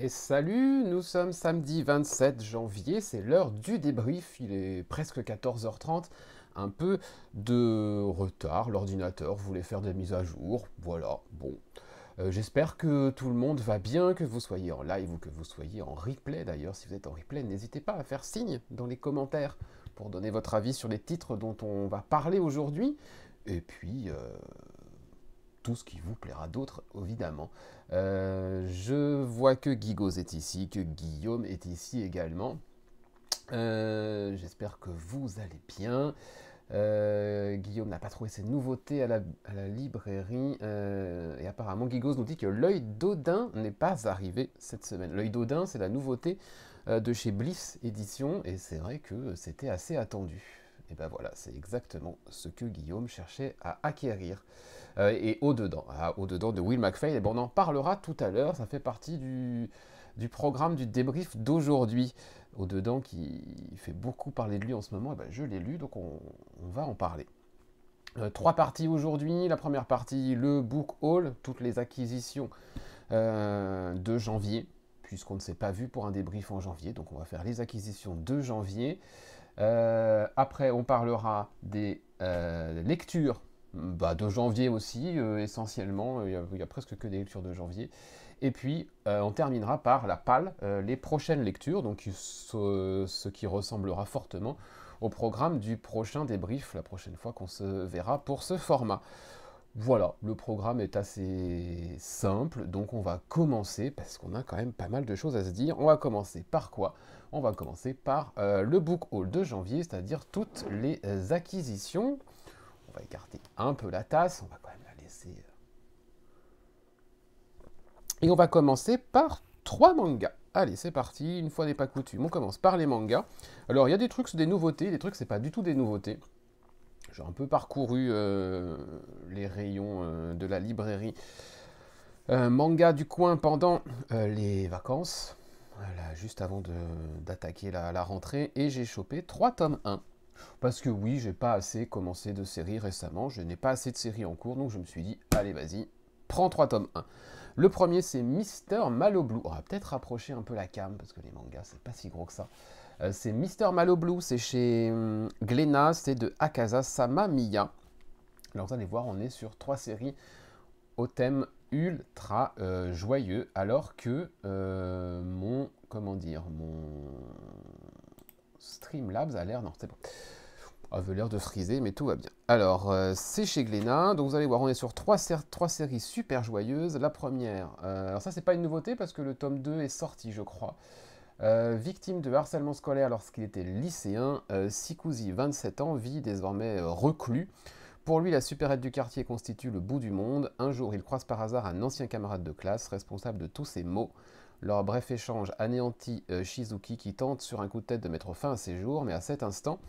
Et salut, nous sommes samedi 27 janvier, c'est l'heure du débrief, il est presque 14h30, un peu de retard, l'ordinateur voulait faire des mises à jour, voilà, bon. Euh, j'espère que tout le monde va bien, que vous soyez en live ou que vous soyez en replay d'ailleurs. Si vous êtes en replay, n'hésitez pas à faire signe dans les commentaires pour donner votre avis sur les titres dont on va parler aujourd'hui. Et puis, euh, tout ce qui vous plaira d'autre, évidemment. Euh, je vois que Guigos est ici, que Guillaume est ici également. Euh, j'espère que vous allez bien. Euh, Guillaume n'a pas trouvé ses nouveautés à la, librairie. et apparemment, Guigos nous dit que l'œil d'Odin n'est pas arrivé cette semaine. L'œil d'Odin, c'est la nouveauté de chez Bliss Édition. Et c'est vrai que c'était assez attendu. Et ben voilà, c'est exactement ce que Guillaume cherchait à acquérir. Euh, et Au-dedans. Ah, au-dedans de Will McFail, ben, on en parlera tout à l'heure, ça fait partie du, programme du débrief d'aujourd'hui. Au-dedans qui fait beaucoup parler de lui en ce moment, ben, je l'ai lu, donc on, va en parler. Euh, trois parties aujourd'hui. La première partie, le book haul, toutes les acquisitions euh, de janvier, puisqu'on ne s'est pas vu pour un débrief en janvier. Donc on va faire les acquisitions de janvier. après, on parlera des lectures bah, de janvier aussi, euh, essentiellement. Il n'y a, presque que des lectures de janvier. Et puis, euh, on terminera par la PAL, euh, les prochaines lectures, donc ce, qui ressemblera fortement au programme du prochain débrief, la prochaine fois qu'on se verra pour ce format. Voilà, le programme est assez simple, donc on va commencer, parce qu'on a quand même pas mal de choses à se dire. On va commencer par quoi On va commencer par le book haul de janvier, c'est-à-dire toutes les acquisitions on va écarter un peu la tasse, on va quand même la laisser. Euh. Et on va commencer par trois mangas. Allez, c'est parti, une fois n'est pas coutume, on commence par les mangas. Alors, il y a des trucs, des nouveautés, des trucs, c'est pas du tout des nouveautés. J'ai un peu parcouru euh, les rayons euh, de la librairie manga du coin pendant les vacances, juste avant d'attaquer la, la rentrée, et j'ai chopé trois tomes 1. Parce que oui, j'ai pas assez commencé de séries récemment, je n'ai pas assez de séries en cours, donc je me suis dit, allez vas-y, prends trois tomes Le premier, c'est Mister Blue. On va peut-être rapprocher un peu la cam, parce que les mangas, c'est pas si gros que ça. Euh, c'est Mister Blue. c'est chez hum, Gléna, c'est de Akaza Samamiya. Alors vous allez voir, on est sur trois séries au thème ultra euh, joyeux, alors que euh, mon, comment dire, mon Streamlabs a l'air. Non, c'est bon. veut l'air de friser, mais tout va bien. Alors, euh, c'est chez Glénat. Donc, vous allez voir, on est sur trois, trois séries super joyeuses. La première, euh, alors ça, c'est pas une nouveauté parce que le tome 2 est sorti, je crois. Euh, victime de harcèlement scolaire lorsqu'il était lycéen, Sikouzi, 27 ans, vit désormais reclus. Pour lui, la supérette du quartier constitue le bout du monde. Un jour, il croise par hasard un ancien camarade de classe responsable de tous ses maux. Leur bref échange anéantit euh, Shizuki qui tente sur un coup de tête de mettre fin à ses jours, mais à cet instant,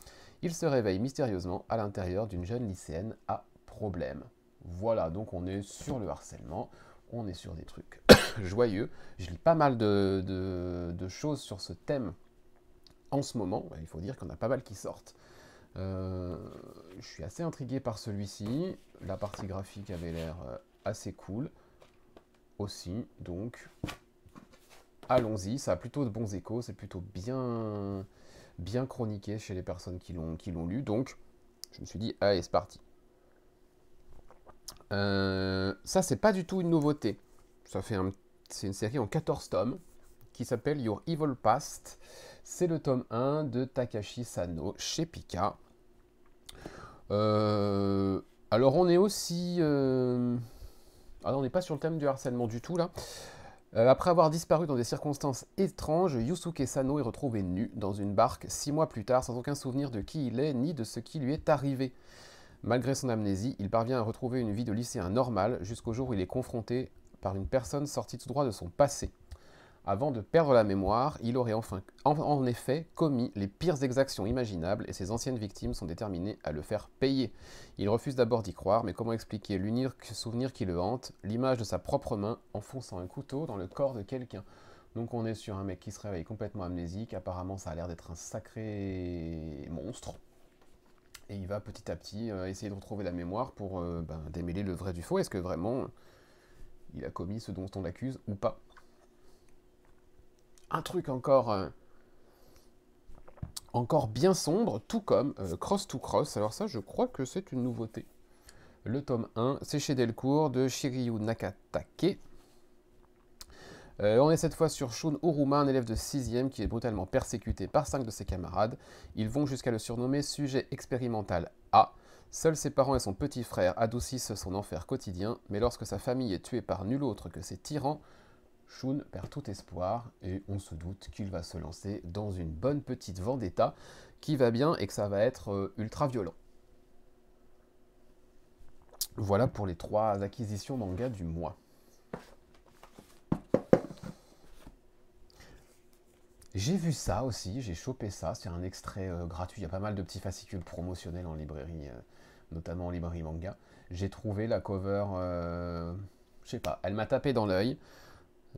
il se réveille mystérieusement à l'intérieur d'une jeune lycéenne à problème. Voilà, donc on est sur le harcèlement, on est sur des trucs joyeux. Je lis pas mal de, choses sur ce thème en ce moment, il faut dire qu'on a pas mal qui sortent. Euh, je suis assez intrigué par celui-ci, la partie graphique avait l'air euh, assez cool aussi, donc allons-y, ça a plutôt de bons échos, c'est plutôt bien, bien chroniqué chez les personnes qui l'ont lu, donc je me suis dit, allez, c'est parti. Euh, ça, c'est pas du tout une nouveauté. Ça fait c'est une série en 14 tomes qui s'appelle Your Evil Past. C'est le tome 1 de Takashi Sano chez Pika. Euh, alors, on est aussi. Euh, ah non, on n'est pas sur le thème du harcèlement du tout là. Euh, après avoir disparu dans des circonstances étranges, Yusuke Sano est retrouvé nu dans une barque six mois plus tard sans aucun souvenir de qui il est ni de ce qui lui est arrivé. Malgré son amnésie, il parvient à retrouver une vie de lycéen normal jusqu'au jour où il est confronté par une personne sortie tout droit de son passé. Avant de perdre la mémoire, il aurait enfin, en, effet commis les pires exactions imaginables et ses anciennes victimes sont déterminées à le faire payer. Il refuse d'abord d'y croire, mais comment expliquer l'unique souvenir qui le hante, l'image de sa propre main enfonçant un couteau dans le corps de quelqu'un Donc on est sur un mec qui se réveille complètement amnésique, apparemment ça a l'air d'être un sacré monstre. Et il va petit à petit euh, essayer de retrouver la mémoire pour euh, ben, démêler le vrai du faux. Est-ce que vraiment il a commis ce dont on l'accuse ou pas un truc encore, euh, encore bien sombre, tout comme euh, Cross to Cross. Alors ça, je crois que c'est une nouveauté. Le tome 1, c'est chez Delcourt, de Shiryu Nakatake. Euh, on est cette fois sur Shun Uruma, un élève de 6 ème qui est brutalement persécuté par 5 de ses camarades. Ils vont jusqu'à le surnommer sujet expérimental A. Seuls ses parents et son petit frère adoucissent son enfer quotidien, mais lorsque sa famille est tuée par nul autre que ses tyrans, Shun perd tout espoir et on se doute qu'il va se lancer dans une bonne petite vendetta qui va bien et que ça va être euh, ultra violent. Voilà pour les trois acquisitions manga du mois. J'ai vu ça aussi, j'ai chopé ça, c'est un extrait euh, gratuit, il y a pas mal de petits fascicules promotionnels en librairie, euh, notamment en librairie manga. J'ai trouvé la cover, je sais pas, elle m'a tapé dans l'œil,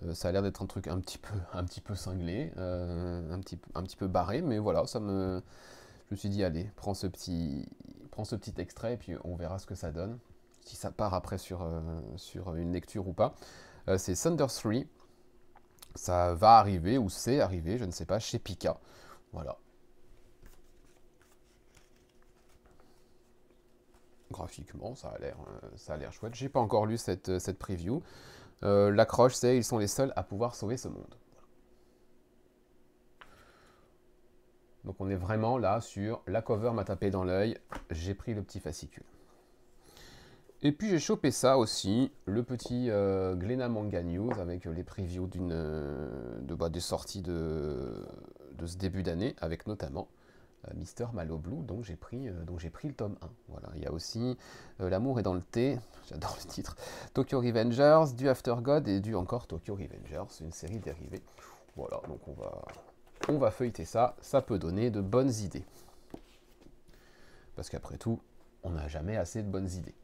euh, ça a l'air d'être un truc un petit peu, un petit peu cinglé, euh, un, petit, un petit peu barré, mais voilà, ça me, je me suis dit, allez, prends ce petit, prends ce petit extrait et puis on verra ce que ça donne, si ça part après sur, euh, sur une lecture ou pas. c'est Thunder 3. Ça va arriver ou c'est arrivé, je ne sais pas, chez Pika. Voilà. Graphiquement, ça a l'air, chouette. ça a l'air chouette. J'ai pas encore lu cette, cette preview. Euh, l'accroche, c'est ils sont les seuls à pouvoir sauver ce monde. Donc on est vraiment là sur la cover m'a tapé dans l'œil, j'ai pris le petit fascicule. Et puis j'ai chopé ça aussi, le petit euh, News avec les previews euh, de, bah, des sorties de ce début d'année, avec notamment euh, Mister Malo Blue, j'ai pris, euh, pris le tome 1. Voilà. Il y a aussi euh, L'amour est dans le thé, j'adore le titre, Tokyo Revengers, du After God et du encore Tokyo Revengers, une série dérivée. Voilà, donc on va, on va feuilleter ça, ça peut donner de bonnes idées. Parce qu'après tout, on n'a jamais assez de bonnes idées.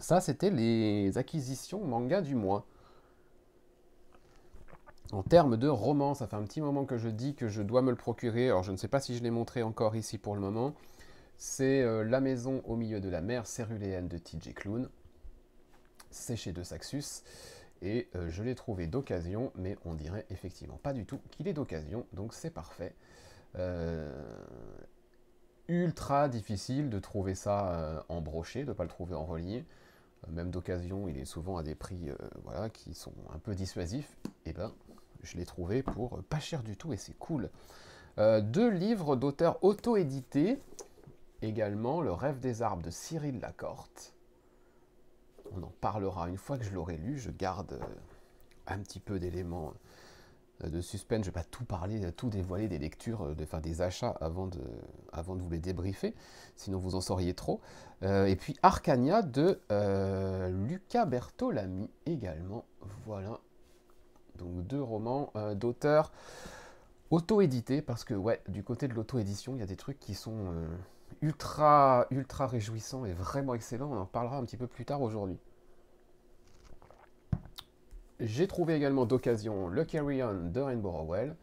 Ça, c'était les acquisitions manga du mois. En termes de roman, ça fait un petit moment que je dis que je dois me le procurer. Alors je ne sais pas si je l'ai montré encore ici pour le moment. C'est euh, La maison au milieu de la mer céruléenne de TJ Clown. C'est chez De Saxus. Et euh, je l'ai trouvé d'occasion, mais on dirait effectivement pas du tout qu'il est d'occasion, donc c'est parfait. Euh, ultra difficile de trouver ça en brochet, de ne pas le trouver en relié même d'occasion, il est souvent à des prix voilà, qui sont un peu dissuasifs, et eh ben je l'ai trouvé pour pas cher du tout et c'est cool. Euh, deux livres d'auteurs auto-édités. Également, Le rêve des arbres de Cyril Lacorte. On en parlera une fois que je l'aurai lu. Je garde euh, un petit peu d'éléments euh, de suspense. Je ne vais pas tout parler, tout dévoiler des lectures, de, enfin, des achats avant de, avant de vous les débriefer. Sinon, vous en sauriez trop. et puis, Arcania de Luca Bertolami également. Voilà donc deux romans euh, d'auteurs auto-édités, parce que ouais, du côté de l'auto-édition, il y a des trucs qui sont euh, ultra, ultra réjouissants et vraiment excellents. On en parlera un petit peu plus tard aujourd'hui. J'ai trouvé également d'occasion Le Carry On de Rainbow Rowell.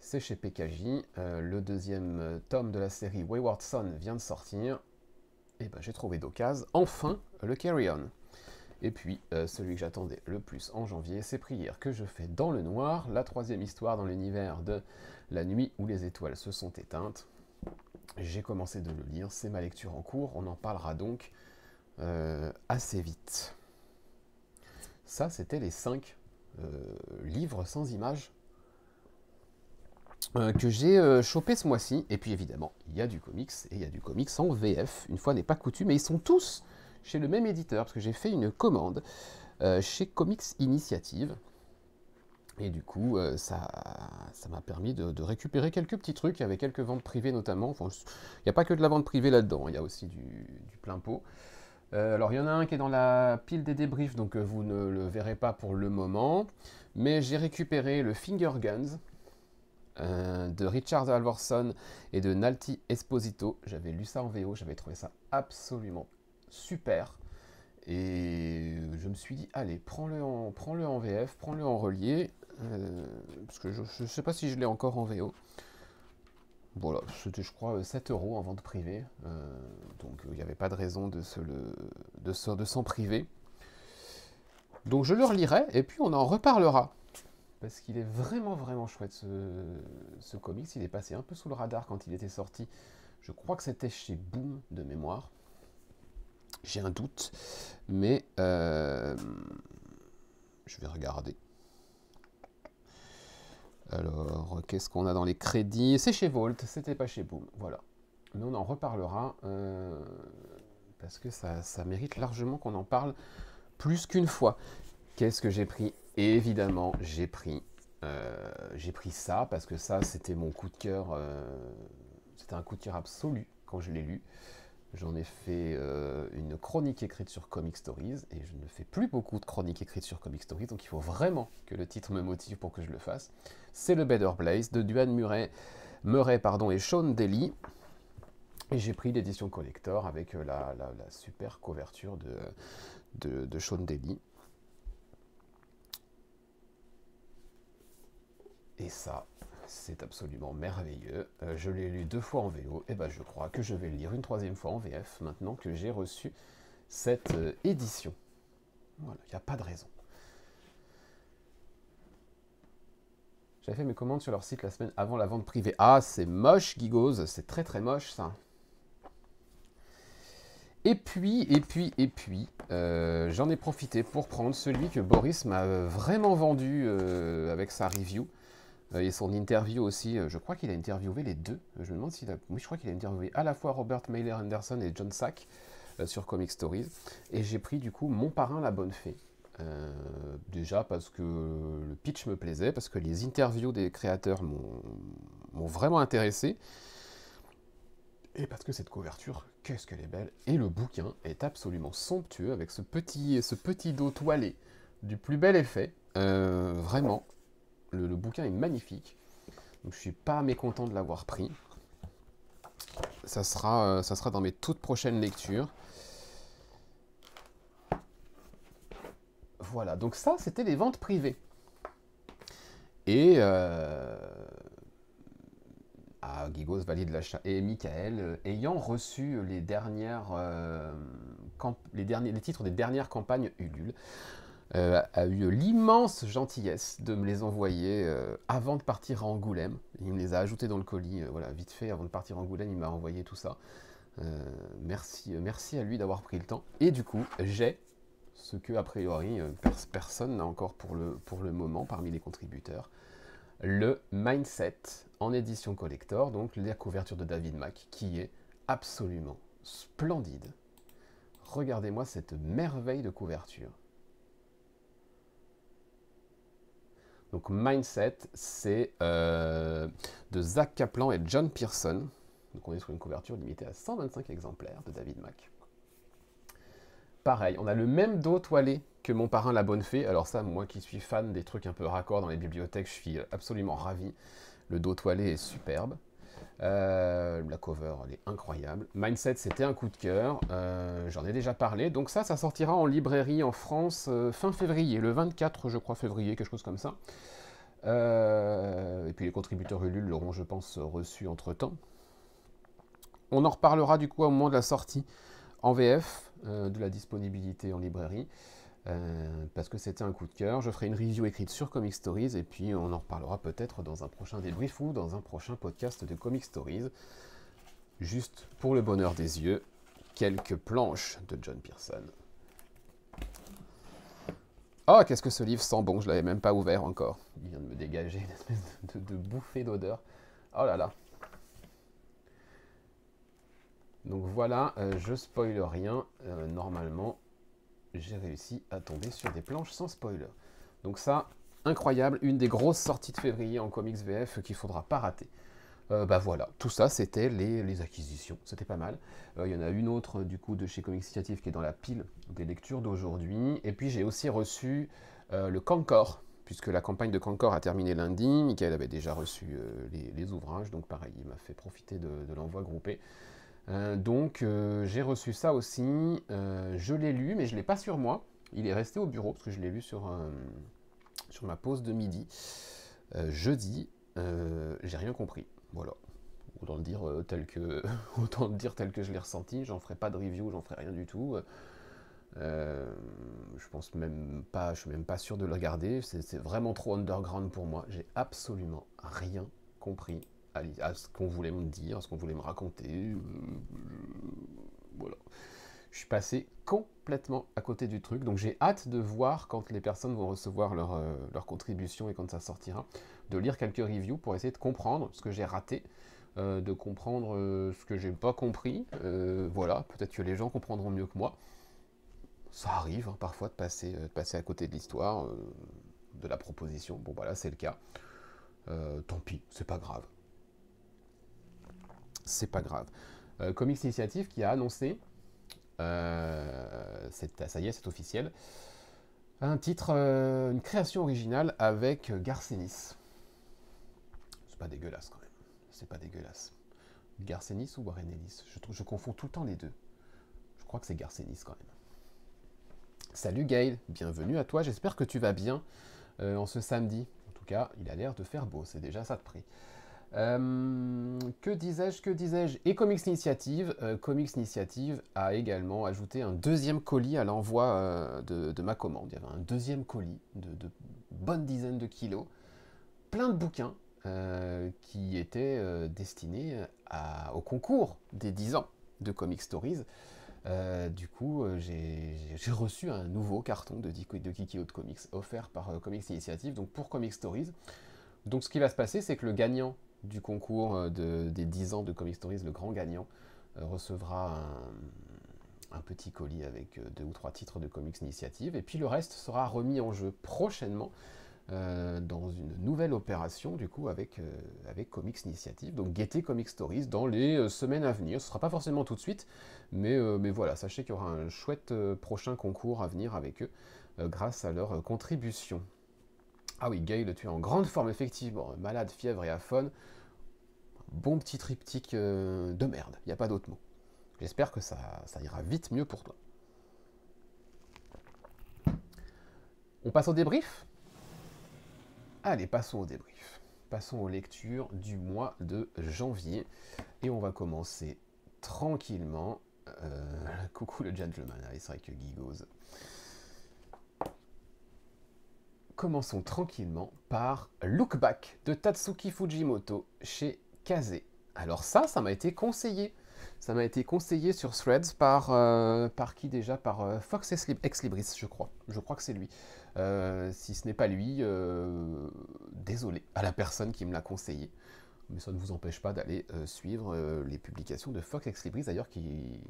C'est chez PKJ. Euh, le deuxième tome de la série Wayward Son vient de sortir. Et ben, j'ai trouvé d'occasion, enfin, Le Carry On. Et puis, euh, celui que j'attendais le plus en janvier, c'est Prière que je fais dans le noir, la troisième histoire dans l'univers de la nuit où les étoiles se sont éteintes. J'ai commencé de le lire, c'est ma lecture en cours, on en parlera donc euh, assez vite. Ça, c'était les cinq euh, livres sans images que j'ai chopés ce mois-ci. Et puis évidemment, il y a du comics et il y a du comics en VF. Une fois n'est pas coutume, mais ils sont tous chez le même éditeur, parce que j'ai fait une commande euh, chez Comics Initiative. Et du coup, euh, ça ça m'a permis de, récupérer quelques petits trucs. Il y avait quelques ventes privées notamment. il n'y a pas que de la vente privée là-dedans, il y a aussi du, plein pot. Euh, alors, il y en a un qui est dans la pile des débriefs, donc vous ne le verrez pas pour le moment. Mais j'ai récupéré le Finger Guns, de Richard Alvorson et de Nalty Esposito. J'avais lu ça en VO, j'avais trouvé ça absolument super. Et je me suis dit, allez, prends-le en, prends -le en VF, prends-le en relié, euh, parce que je ne sais pas si je l'ai encore en VO. Voilà, c'était je crois 7 euh, euros en vente privée, euh, donc il n'y avait pas de raison de s'en se de, priver. Donc je le relirai et puis on en reparlera. Parce qu'il est vraiment vraiment chouette ce, ce comics, il est passé un peu sous le radar quand il était sorti. Je crois que c'était chez Boom de mémoire. J'ai un doute, mais euh, je vais regarder. Alors, qu'est-ce qu'on a dans les crédits C'est chez Volt, c'était pas chez Boom, voilà. Mais on en reparlera, euh, parce que ça, mérite largement qu'on en parle plus qu'une fois. Qu'est-ce que j'ai pris Évidemment, j'ai pris, euh, j'ai pris ça, parce que ça, c'était mon coup de cœur, c'était un coup de cœur absolu quand je l'ai lu. J'en ai fait euh, une chronique écrite sur Comic Stories et je ne fais plus beaucoup de chroniques écrites sur Comic Stories, donc il faut vraiment que le titre me motive pour que je le fasse. C'est le Better Place de Duane Murray, pardon, et Sean Daly. Et j'ai pris l'édition collector avec euh, la, super couverture de, de, de Sean Daly. Et ça, c'est absolument merveilleux. Euh, je l'ai lu deux fois en VO, et eh ben je crois que je vais le lire une troisième fois en VF maintenant que j'ai reçu cette euh, édition. Voilà, il n'y a pas de raison. J'avais fait mes commandes sur leur site la semaine avant la vente privée. Ah, c'est moche, Gigos. c'est très très moche ça. Et puis, et puis, et puis, euh, j'en ai profité pour prendre celui que Boris m'a vraiment vendu avec sa review. Euh, et son interview aussi, euh, je crois qu'il a interviewé les deux. Euh, je me demande si... a. Oui, je crois qu'il a interviewé à la fois Robert Mailer Anderson et John Sack sur Comic Stories. Et j'ai pris du coup Mon parrain, la bonne fée. déjà parce que le pitch me plaisait, parce que les interviews des créateurs m'ont vraiment intéressé. Et parce que cette couverture, qu'est-ce qu'elle est belle Et le bouquin est absolument somptueux avec ce petit, ce petit dos toilé du plus bel effet. vraiment, le, bouquin est magnifique. Donc, je suis pas mécontent de l'avoir pris. Ça sera, euh, ça sera dans mes toutes prochaines lectures. Voilà, donc ça, c'était les ventes privées. Et euh, ah, Gigos de l'achat. Et Michael, euh, ayant reçu les dernières euh, les derniers les titres des dernières campagnes Ulule, euh, a eu l'immense gentillesse de me les envoyer euh, avant de partir à Angoulême. Il me les a ajoutés dans le colis, euh, voilà, vite fait, avant de partir à Angoulême, il m'a envoyé tout ça. merci, merci à lui d'avoir pris le temps. Et du coup, j'ai ce que, a priori, personne n'a encore pour le, pour le moment parmi les contributeurs, le Mindset en édition collector, donc la couverture de David Mack, qui est absolument splendide. Regardez-moi cette merveille de couverture. Donc Mindset, c'est euh, de Zach Kaplan et John Pearson. Donc on est sur une couverture limitée à 125 exemplaires de David Mack. Pareil, on a le même dos toilé que mon parrain La Bonne Fée. Alors ça, moi qui suis fan des trucs un peu raccords dans les bibliothèques, je suis absolument ravi. Le dos toilé est superbe. Euh, la cover, elle est incroyable. Mindset, c'était un coup de cœur. Euh, j'en ai déjà parlé. Donc ça, ça sortira en librairie en France euh, fin février, le 24, je crois, février, quelque chose comme ça. et puis les contributeurs Ulule l'auront, je pense, reçu entre-temps. On en reparlera du coup au moment de la sortie en VF, de la disponibilité en librairie. Euh, parce que c'était un coup de cœur. Je ferai une review écrite sur Comic Stories et puis on en reparlera peut-être dans un prochain débrief ou dans un prochain podcast de Comic Stories. Juste pour le bonheur des yeux, quelques planches de John Pearson. Oh, qu'est-ce que ce livre sent bon, je l'avais même pas ouvert encore. Il vient de me dégager une espèce de, de, bouffée d'odeur. Oh là là. Donc voilà, euh, je spoil rien. Euh, normalement, j'ai réussi à tomber sur des planches sans spoiler. Donc ça, incroyable, une des grosses sorties de février en comics VF qu'il ne faudra pas rater. Euh, bah voilà, tout ça c'était les, acquisitions, c'était pas mal. Euh, il y en a une autre du coup de chez Comics Initiative qui est dans la pile des lectures d'aujourd'hui. Et puis j'ai aussi reçu euh, le Cancor, puisque la campagne de Cancor a terminé lundi. Michael avait déjà reçu les, ouvrages, donc pareil, il m'a fait profiter de l'envoi groupé. Euh, donc euh, j'ai reçu ça aussi, euh, je l'ai lu, mais je ne l'ai pas sur moi. Il est resté au bureau parce que je l'ai lu sur, sur ma pause de midi. jeudi, j'ai rien compris. Voilà. Autant le dire tel que. dire tel que je l'ai ressenti. J'en ferai pas de review, j'en ferai rien du tout. je pense même pas, je suis même pas sûr de le regarder. C'est vraiment trop underground pour moi. J'ai absolument rien compris à, ce qu'on voulait me dire, à ce qu'on voulait me raconter. Euh, voilà. Je suis passé complètement à côté du truc, donc j'ai hâte de voir quand les personnes vont recevoir leur, euh, contribution et quand ça sortira, de lire quelques reviews pour essayer de comprendre ce que j'ai raté, euh, de comprendre ce que j'ai pas compris. voilà, peut-être que les gens comprendront mieux que moi. Ça arrive hein, parfois de passer, à côté de l'histoire, de la proposition. Bon, voilà, c'est le cas. tant pis, c'est pas grave c'est pas grave. Euh, Comics Initiative qui a annoncé, euh, ça y est, c'est officiel, un titre, euh, une création originale avec Garcenis. C'est pas dégueulasse quand même. C'est pas dégueulasse. Garcenis ou Warren je, confonds tout le temps les deux. Je crois que c'est Garcenis quand même. Salut Gail, bienvenue à toi. J'espère que tu vas bien en ce samedi. En tout cas, il a l'air de faire beau. C'est déjà ça de prix. Euh, que disais-je, que disais-je Et Comics Initiative, euh, Comics Initiative a également ajouté un deuxième colis à l'envoi euh, de, ma commande. Il y avait un deuxième colis de, de bonne dizaine de kilos, plein de bouquins qui étaient destinés à, au concours des 10 ans de Comics Stories. du coup, j'ai reçu un nouveau carton de 10, de kilos de comics offert par Comics Initiative, donc pour Comics Stories. Donc ce qui va se passer, c'est que le gagnant du concours euh, des 10 ans de Comic Stories, le grand gagnant, euh, recevra un, petit colis avec euh, deux ou trois titres de Comics Initiative. Et puis le reste sera remis en jeu prochainement dans une nouvelle opération du coup avec, Comics Initiative. Donc guettez Comics Stories dans les semaines à venir. Ce ne sera pas forcément tout de suite, mais, mais voilà, sachez qu'il y aura un chouette prochain concours à venir avec eux grâce à leur contribution. Ah oui, Gaï tu es en grande forme, effectivement. Malade, fièvre et aphone. Bon petit triptyque euh, de merde, il n'y a pas d'autre mot. J'espère que ça, ira vite mieux pour toi. On passe au débrief Allez, passons au débrief. Passons aux lectures du mois de janvier. Et on va commencer tranquillement. Euh, coucou le gentleman, ah c'est vrai que commençons tranquillement par Look Back de Tatsuki Fujimoto chez Kaze. Alors ça, ça m'a été conseillé. Ça m'a été conseillé sur Threads par, euh, par qui déjà Par euh, Fox Ex Libris, je crois. Je crois que c'est lui. Euh, si ce n'est pas lui, désolé à la personne qui me l'a conseillé. Mais ça ne vous empêche pas d'aller suivre les publications de Fox Exlibris. d'ailleurs, qui,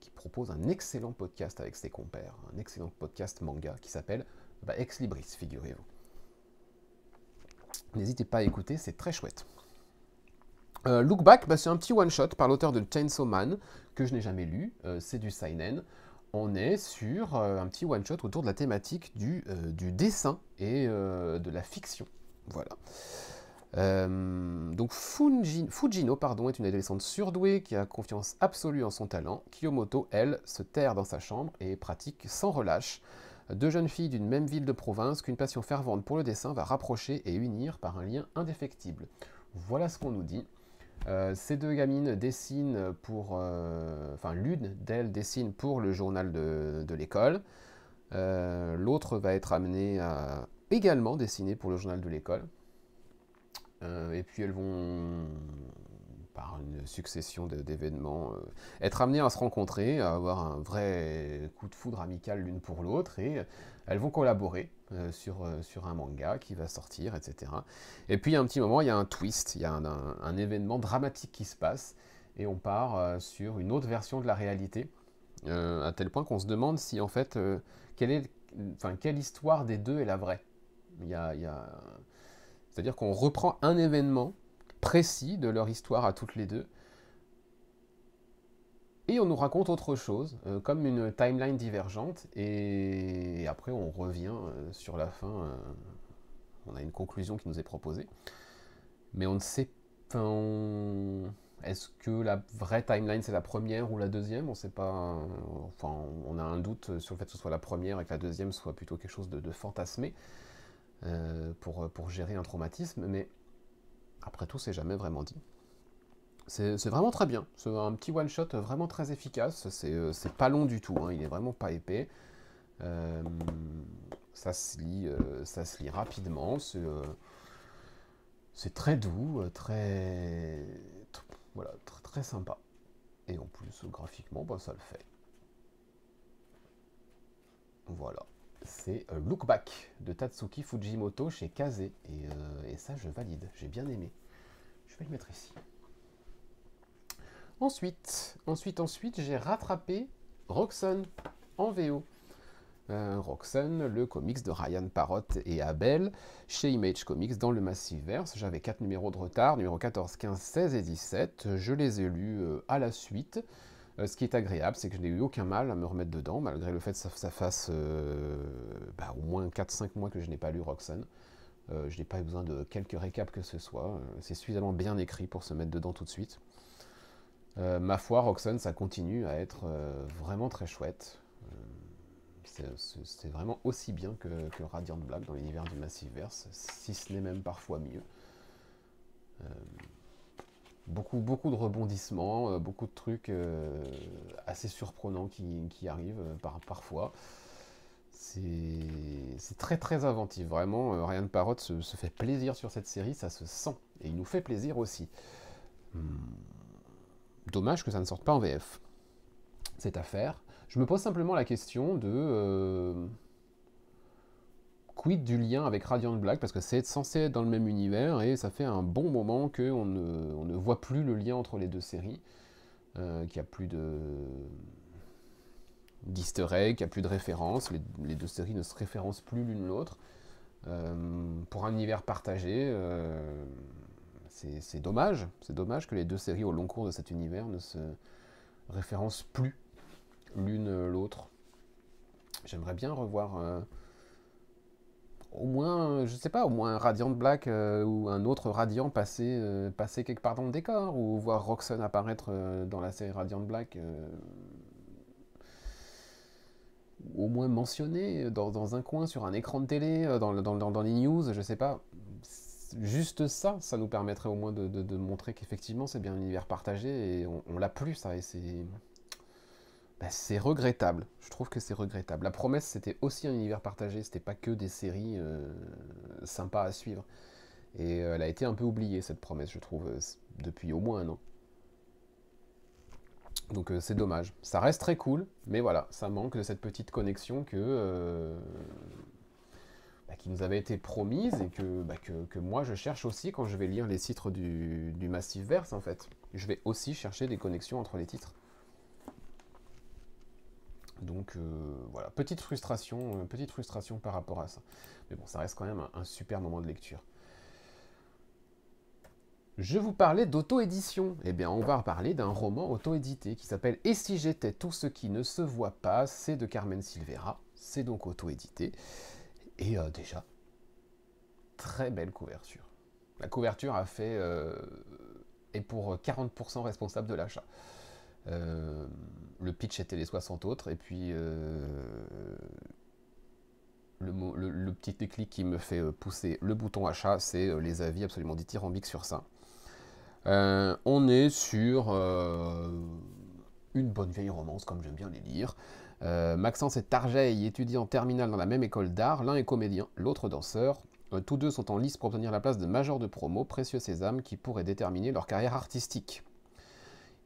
qui propose un excellent podcast avec ses compères, un excellent podcast manga qui s'appelle bah, Ex Libris, figurez-vous. N'hésitez pas à écouter, c'est très chouette. Euh, Look Back, bah, c'est un petit one-shot par l'auteur de Chainsaw Man, que je n'ai jamais lu, euh, c'est du seinen. On est sur euh, un petit one-shot autour de la thématique du, dessin et de la fiction. Voilà. donc Fujino, Fujino pardon, est une adolescente surdouée qui a confiance absolue en son talent. Kiyomoto, elle, se terre dans sa chambre et pratique sans relâche deux jeunes filles d'une même ville de province qu'une passion fervente pour le dessin va rapprocher et unir par un lien indéfectible. Voilà ce qu'on nous dit. Euh, ces deux gamines dessinent pour... Euh, enfin, l'une d'elles dessine pour le journal de, de l'école. Euh, l'autre va être amenée à également dessiner pour le journal de l'école. et puis elles vont par une succession d'événements, euh, être amenés à se rencontrer, à avoir un vrai coup de foudre amical l'une pour l'autre, et euh, elles vont collaborer euh, sur, sur un manga qui va sortir, etc. Et puis, à un petit moment, il y a un twist, il y a un, événement dramatique qui se passe, et on part sur une autre version de la réalité, à tel point qu'on se demande si, en fait, quelle, est, quelle histoire des deux est la vraie. Il y C'est-à-dire qu'on reprend un événement précis de leur histoire à toutes les deux. Et on nous raconte autre chose, euh, comme une timeline divergente, et, après on revient euh, sur la fin, euh, on a une conclusion qui nous est proposée. Mais on ne sait pas... Est-ce que la vraie timeline c'est la première ou la deuxième On sait pas. Enfin, on a un doute sur le fait que ce soit la première et que la deuxième soit plutôt quelque chose de, fantasmé pour, pour gérer un traumatisme. Mais après tout, c'est jamais vraiment dit. C'est vraiment très bien. C'est un petit one-shot vraiment très efficace. Euh, c'est pas long du tout. Hein. Il est vraiment pas épais. Euh, ça, se lit, euh, ça se lit rapidement. C'est très doux, très, voilà, très, sympa. Et en plus, graphiquement, bah, ça le fait. Voilà c'est euh, Look Back de Tatsuki Fujimoto chez Kaze. Euh, et, ça, je valide. J'ai bien aimé. Je vais le mettre ici. Ensuite, ensuite, ensuite, j'ai rattrapé Roxon en VO. Euh, le comics de Ryan Parrott et Abel chez Image Comics dans le Massiverse. J'avais quatre numéros de retard, numéro 14, 15, 16 et 17. Je les ai lus euh, à la suite. Euh, ce qui est agréable, c'est que je n'ai eu aucun mal à me remettre dedans, malgré le fait que ça, fasse euh, bah, au moins 4-5 mois que je n'ai pas lu Roxane. Euh, je n'ai pas eu besoin de quelques récaps que ce soit. C'est suffisamment bien écrit pour se mettre dedans tout de suite. ma foi, Roxane, ça continue à être vraiment très chouette. c'est vraiment aussi bien que, que Radiant Black dans l'univers du Massive Verse, si ce n'est même parfois mieux beaucoup, beaucoup de rebondissements, euh, beaucoup de trucs euh, assez surprenants qui, qui arrivent euh, parfois. C'est très très inventif, vraiment. Ryan de se, se, fait plaisir sur cette série, ça se sent. Et il nous fait plaisir aussi. Hmm. Dommage que ça ne sorte pas en VF, cette affaire. Je me pose simplement la question de quid du lien avec Radiant Black Parce que c'est censé être dans le même univers et ça fait un bon moment qu'on ne, voit plus le lien entre les deux séries, euh, qu'il n'y a plus de d'easter egg, qu'il n'y a plus de référence, les, deux séries ne se référencent plus l'une l'autre. Euh, pour un univers partagé, euh, c'est dommage, c'est dommage que les deux séries au long cours de cet univers ne se référencent plus l'une l'autre. J'aimerais bien revoir au moins, je sais pas, au moins un Radiant Black euh, ou un autre Radiant passer, euh, quelque part dans le décor, ou voir Roxanne apparaître euh, dans la série Radiant Black, au moins mentionné dans, un coin, sur un écran de télé, dans, dans, dans les news, je sais pas. Juste ça, ça nous permettrait au moins de, montrer qu'effectivement c'est bien un univers partagé et on, on l'a plus ça et c'est bah, c'est regrettable. Je trouve que c'est regrettable. La promesse, c'était aussi un univers partagé, c'était pas que des séries euh, sympas à suivre. Et euh, elle a été un peu oubliée, cette promesse, je trouve, euh, depuis au moins un an. Donc c'est dommage. Ça reste très cool, mais voilà, ça manque de cette petite connexion que, bah, qui nous avait été promise et bah, que, que, moi je cherche aussi quand je vais lire les titres du, du Massif Verse, en fait. Je vais aussi chercher des connexions entre les titres. Donc euh, voilà, petite frustration, euh, petite frustration par rapport à ça. Mais bon, ça reste quand même un, super moment de lecture. Je vous parlais d'auto-édition. Eh bien, on va parler d'un roman auto-édité qui s'appelle Et si j'étais tout ce qui ne se voit pas C'est de Carmen Silvera. C'est donc auto-édité. Et euh, déjà, très belle couverture. La couverture a fait. est pour 40% responsable de l'achat. Euh, le pitch était les 60 autres, et puis euh, le, petit déclic qui me fait euh, pousser le bouton achat, c'est les avis absolument dithyrambiques sur ça. on est sur une bonne vieille romance, comme j'aime bien les lire. Maxence et Targeil étudient en terminale dans la même école d'art. L'un est comédien, l'autre danseur. tous deux sont en lice pour obtenir la place de major de promo, précieux sésame, qui pourrait déterminer leur carrière artistique.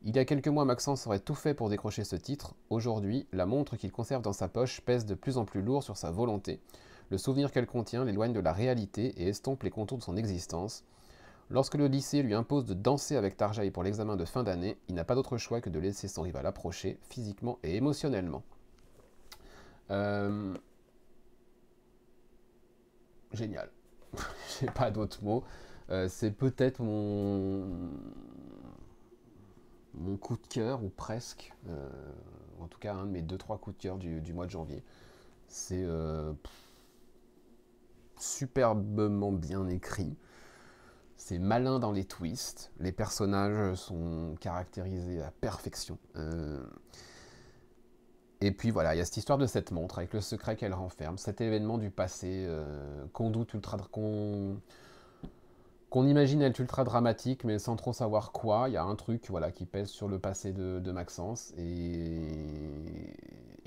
Il y a quelques mois, Maxence aurait tout fait pour décrocher ce titre. Aujourd'hui, la montre qu'il conserve dans sa poche pèse de plus en plus lourd sur sa volonté. Le souvenir qu'elle contient l'éloigne de la réalité et estompe les contours de son existence. Lorsque le lycée lui impose de danser avec Tarjaï pour l'examen de fin d'année, il n'a pas d'autre choix que de laisser son rival approcher, physiquement et émotionnellement. Euh, génial. J'ai pas d'autres mots. Euh, c'est peut-être mon mon coup de cœur, ou presque, euh, en tout cas un de mes 2-3 coups de cœur du, mois de janvier. C'est euh, superbement bien écrit, c'est malin dans les twists, les personnages sont caractérisés à perfection. Euh, et puis voilà, il y a cette histoire de cette montre avec le secret qu'elle renferme, cet événement du passé qu'on doute ultra qu'on imagine être ultra dramatique, mais sans trop savoir quoi. Il y a un truc voilà, qui pèse sur le passé de, Maxence, et...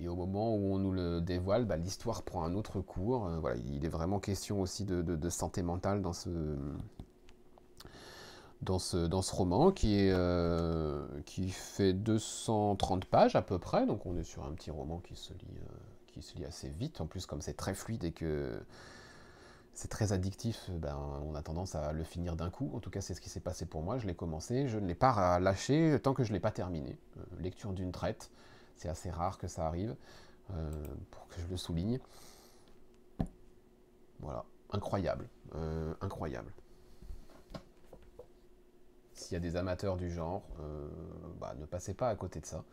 au moment où on nous le dévoile, bah, l'histoire prend un autre cours. Euh, voilà, il est vraiment question aussi de, santé mentale dans ce, dans ce, dans ce roman qui, est, euh, qui fait 230 pages à peu près, donc on est sur un petit roman qui se lit, euh, qui se lit assez vite, en plus comme c'est très fluide et que c'est très addictif, euh, ben, on a tendance à le finir d'un coup. En tout cas, c'est ce qui s'est passé pour moi. Je l'ai commencé, je ne l'ai pas lâché euh, tant que je ne l'ai pas terminé. Euh, lecture d'une traite, c'est assez rare que ça arrive, pour que je le souligne. Voilà, incroyable, incroyable. S'il y a des amateurs du genre, bah, ne passez pas à côté de ça.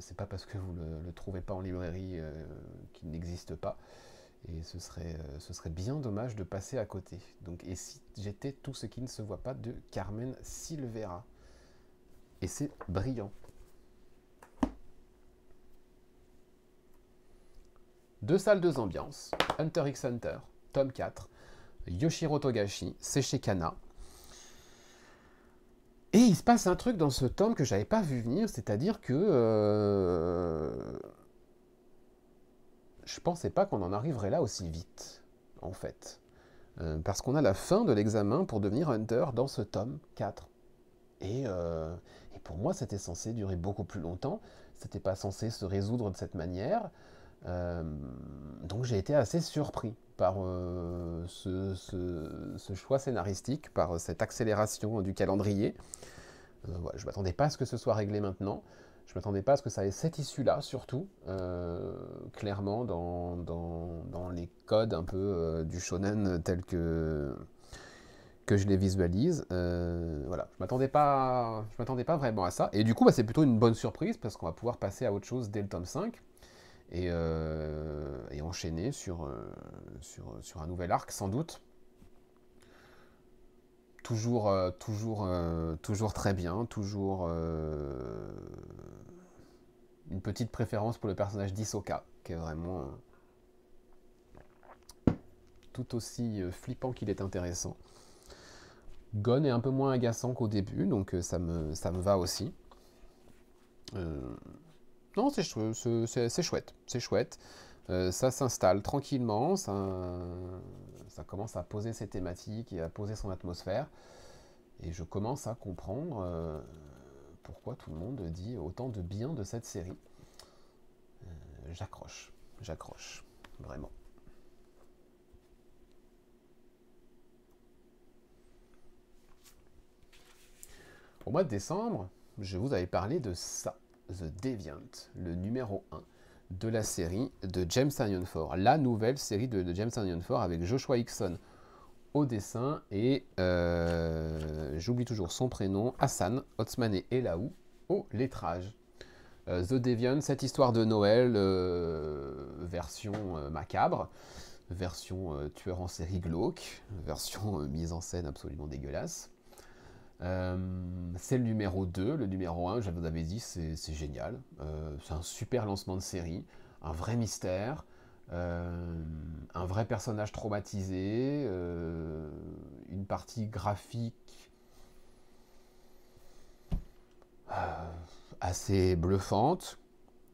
c'est pas parce que vous ne le, le, trouvez pas en librairie qu'il n'existe pas. Et ce serait, euh, ce serait bien dommage de passer à côté. Donc, et si j'étais tout ce qui ne se voit pas de Carmen Silvera. Et c'est brillant. Deux salles, deux ambiances. Hunter x Hunter, tome 4. Yoshiro Togashi, Kana. Et il se passe un truc dans ce tome que j'avais pas vu venir, c'est-à-dire que euh, je pensais pas qu'on en arriverait là aussi vite, en fait. Euh, parce qu'on a la fin de l'examen pour devenir Hunter dans ce tome 4. Euh, et, pour moi, c'était censé durer beaucoup plus longtemps. C'était pas censé se résoudre de cette manière. Euh, donc j'ai été assez surpris par ce, ce, choix scénaristique, par cette accélération du calendrier. je m'attendais pas à ce que ce soit réglé maintenant je ne m'attendais pas à ce que ça ait cette issue-là, surtout, euh, clairement, dans, dans, les codes un peu euh, du shonen tel que, que je les visualise. Euh, voilà, je ne m'attendais pas, pas vraiment à ça. Et du coup, bah, c'est plutôt une bonne surprise, parce qu'on va pouvoir passer à autre chose dès le tome 5. Et, enchaîner sur, sur un nouvel arc, sans doute, toujours, euh, toujours, euh, toujours très bien, toujours euh, une petite préférence pour le personnage d'Isoka, qui est vraiment tout aussi flippant qu'il est intéressant. Gon est un peu moins agaçant qu'au début, donc ça, me, ça me va aussi. non, c'est chouette, c'est chouette. Euh, ça s'installe tranquillement, ça, commence à poser ses thématiques et à poser son atmosphère. Et je commence à comprendre euh, pourquoi tout le monde dit autant de bien de cette série. Euh, j'accroche, j'accroche, vraiment. Au mois de décembre, je vous avais parlé de ça, The Deviant, le numéro 1 de la série de James 4, la nouvelle série de, de James 4 avec Joshua Hickson au dessin et euh, j'oublie toujours son prénom, Hassan Otsman et Elaou au lettrage. Euh, The Deviant, cette histoire de Noël, euh, version macabre, version tueur en série glauque, version mise en scène absolument dégueulasse. Euh, c'est le numéro 2. Le numéro 1, je vous avais dit, c'est génial. Euh, c'est un super lancement de série, un vrai mystère, euh, un vrai personnage traumatisé, une partie graphique assez bluffante,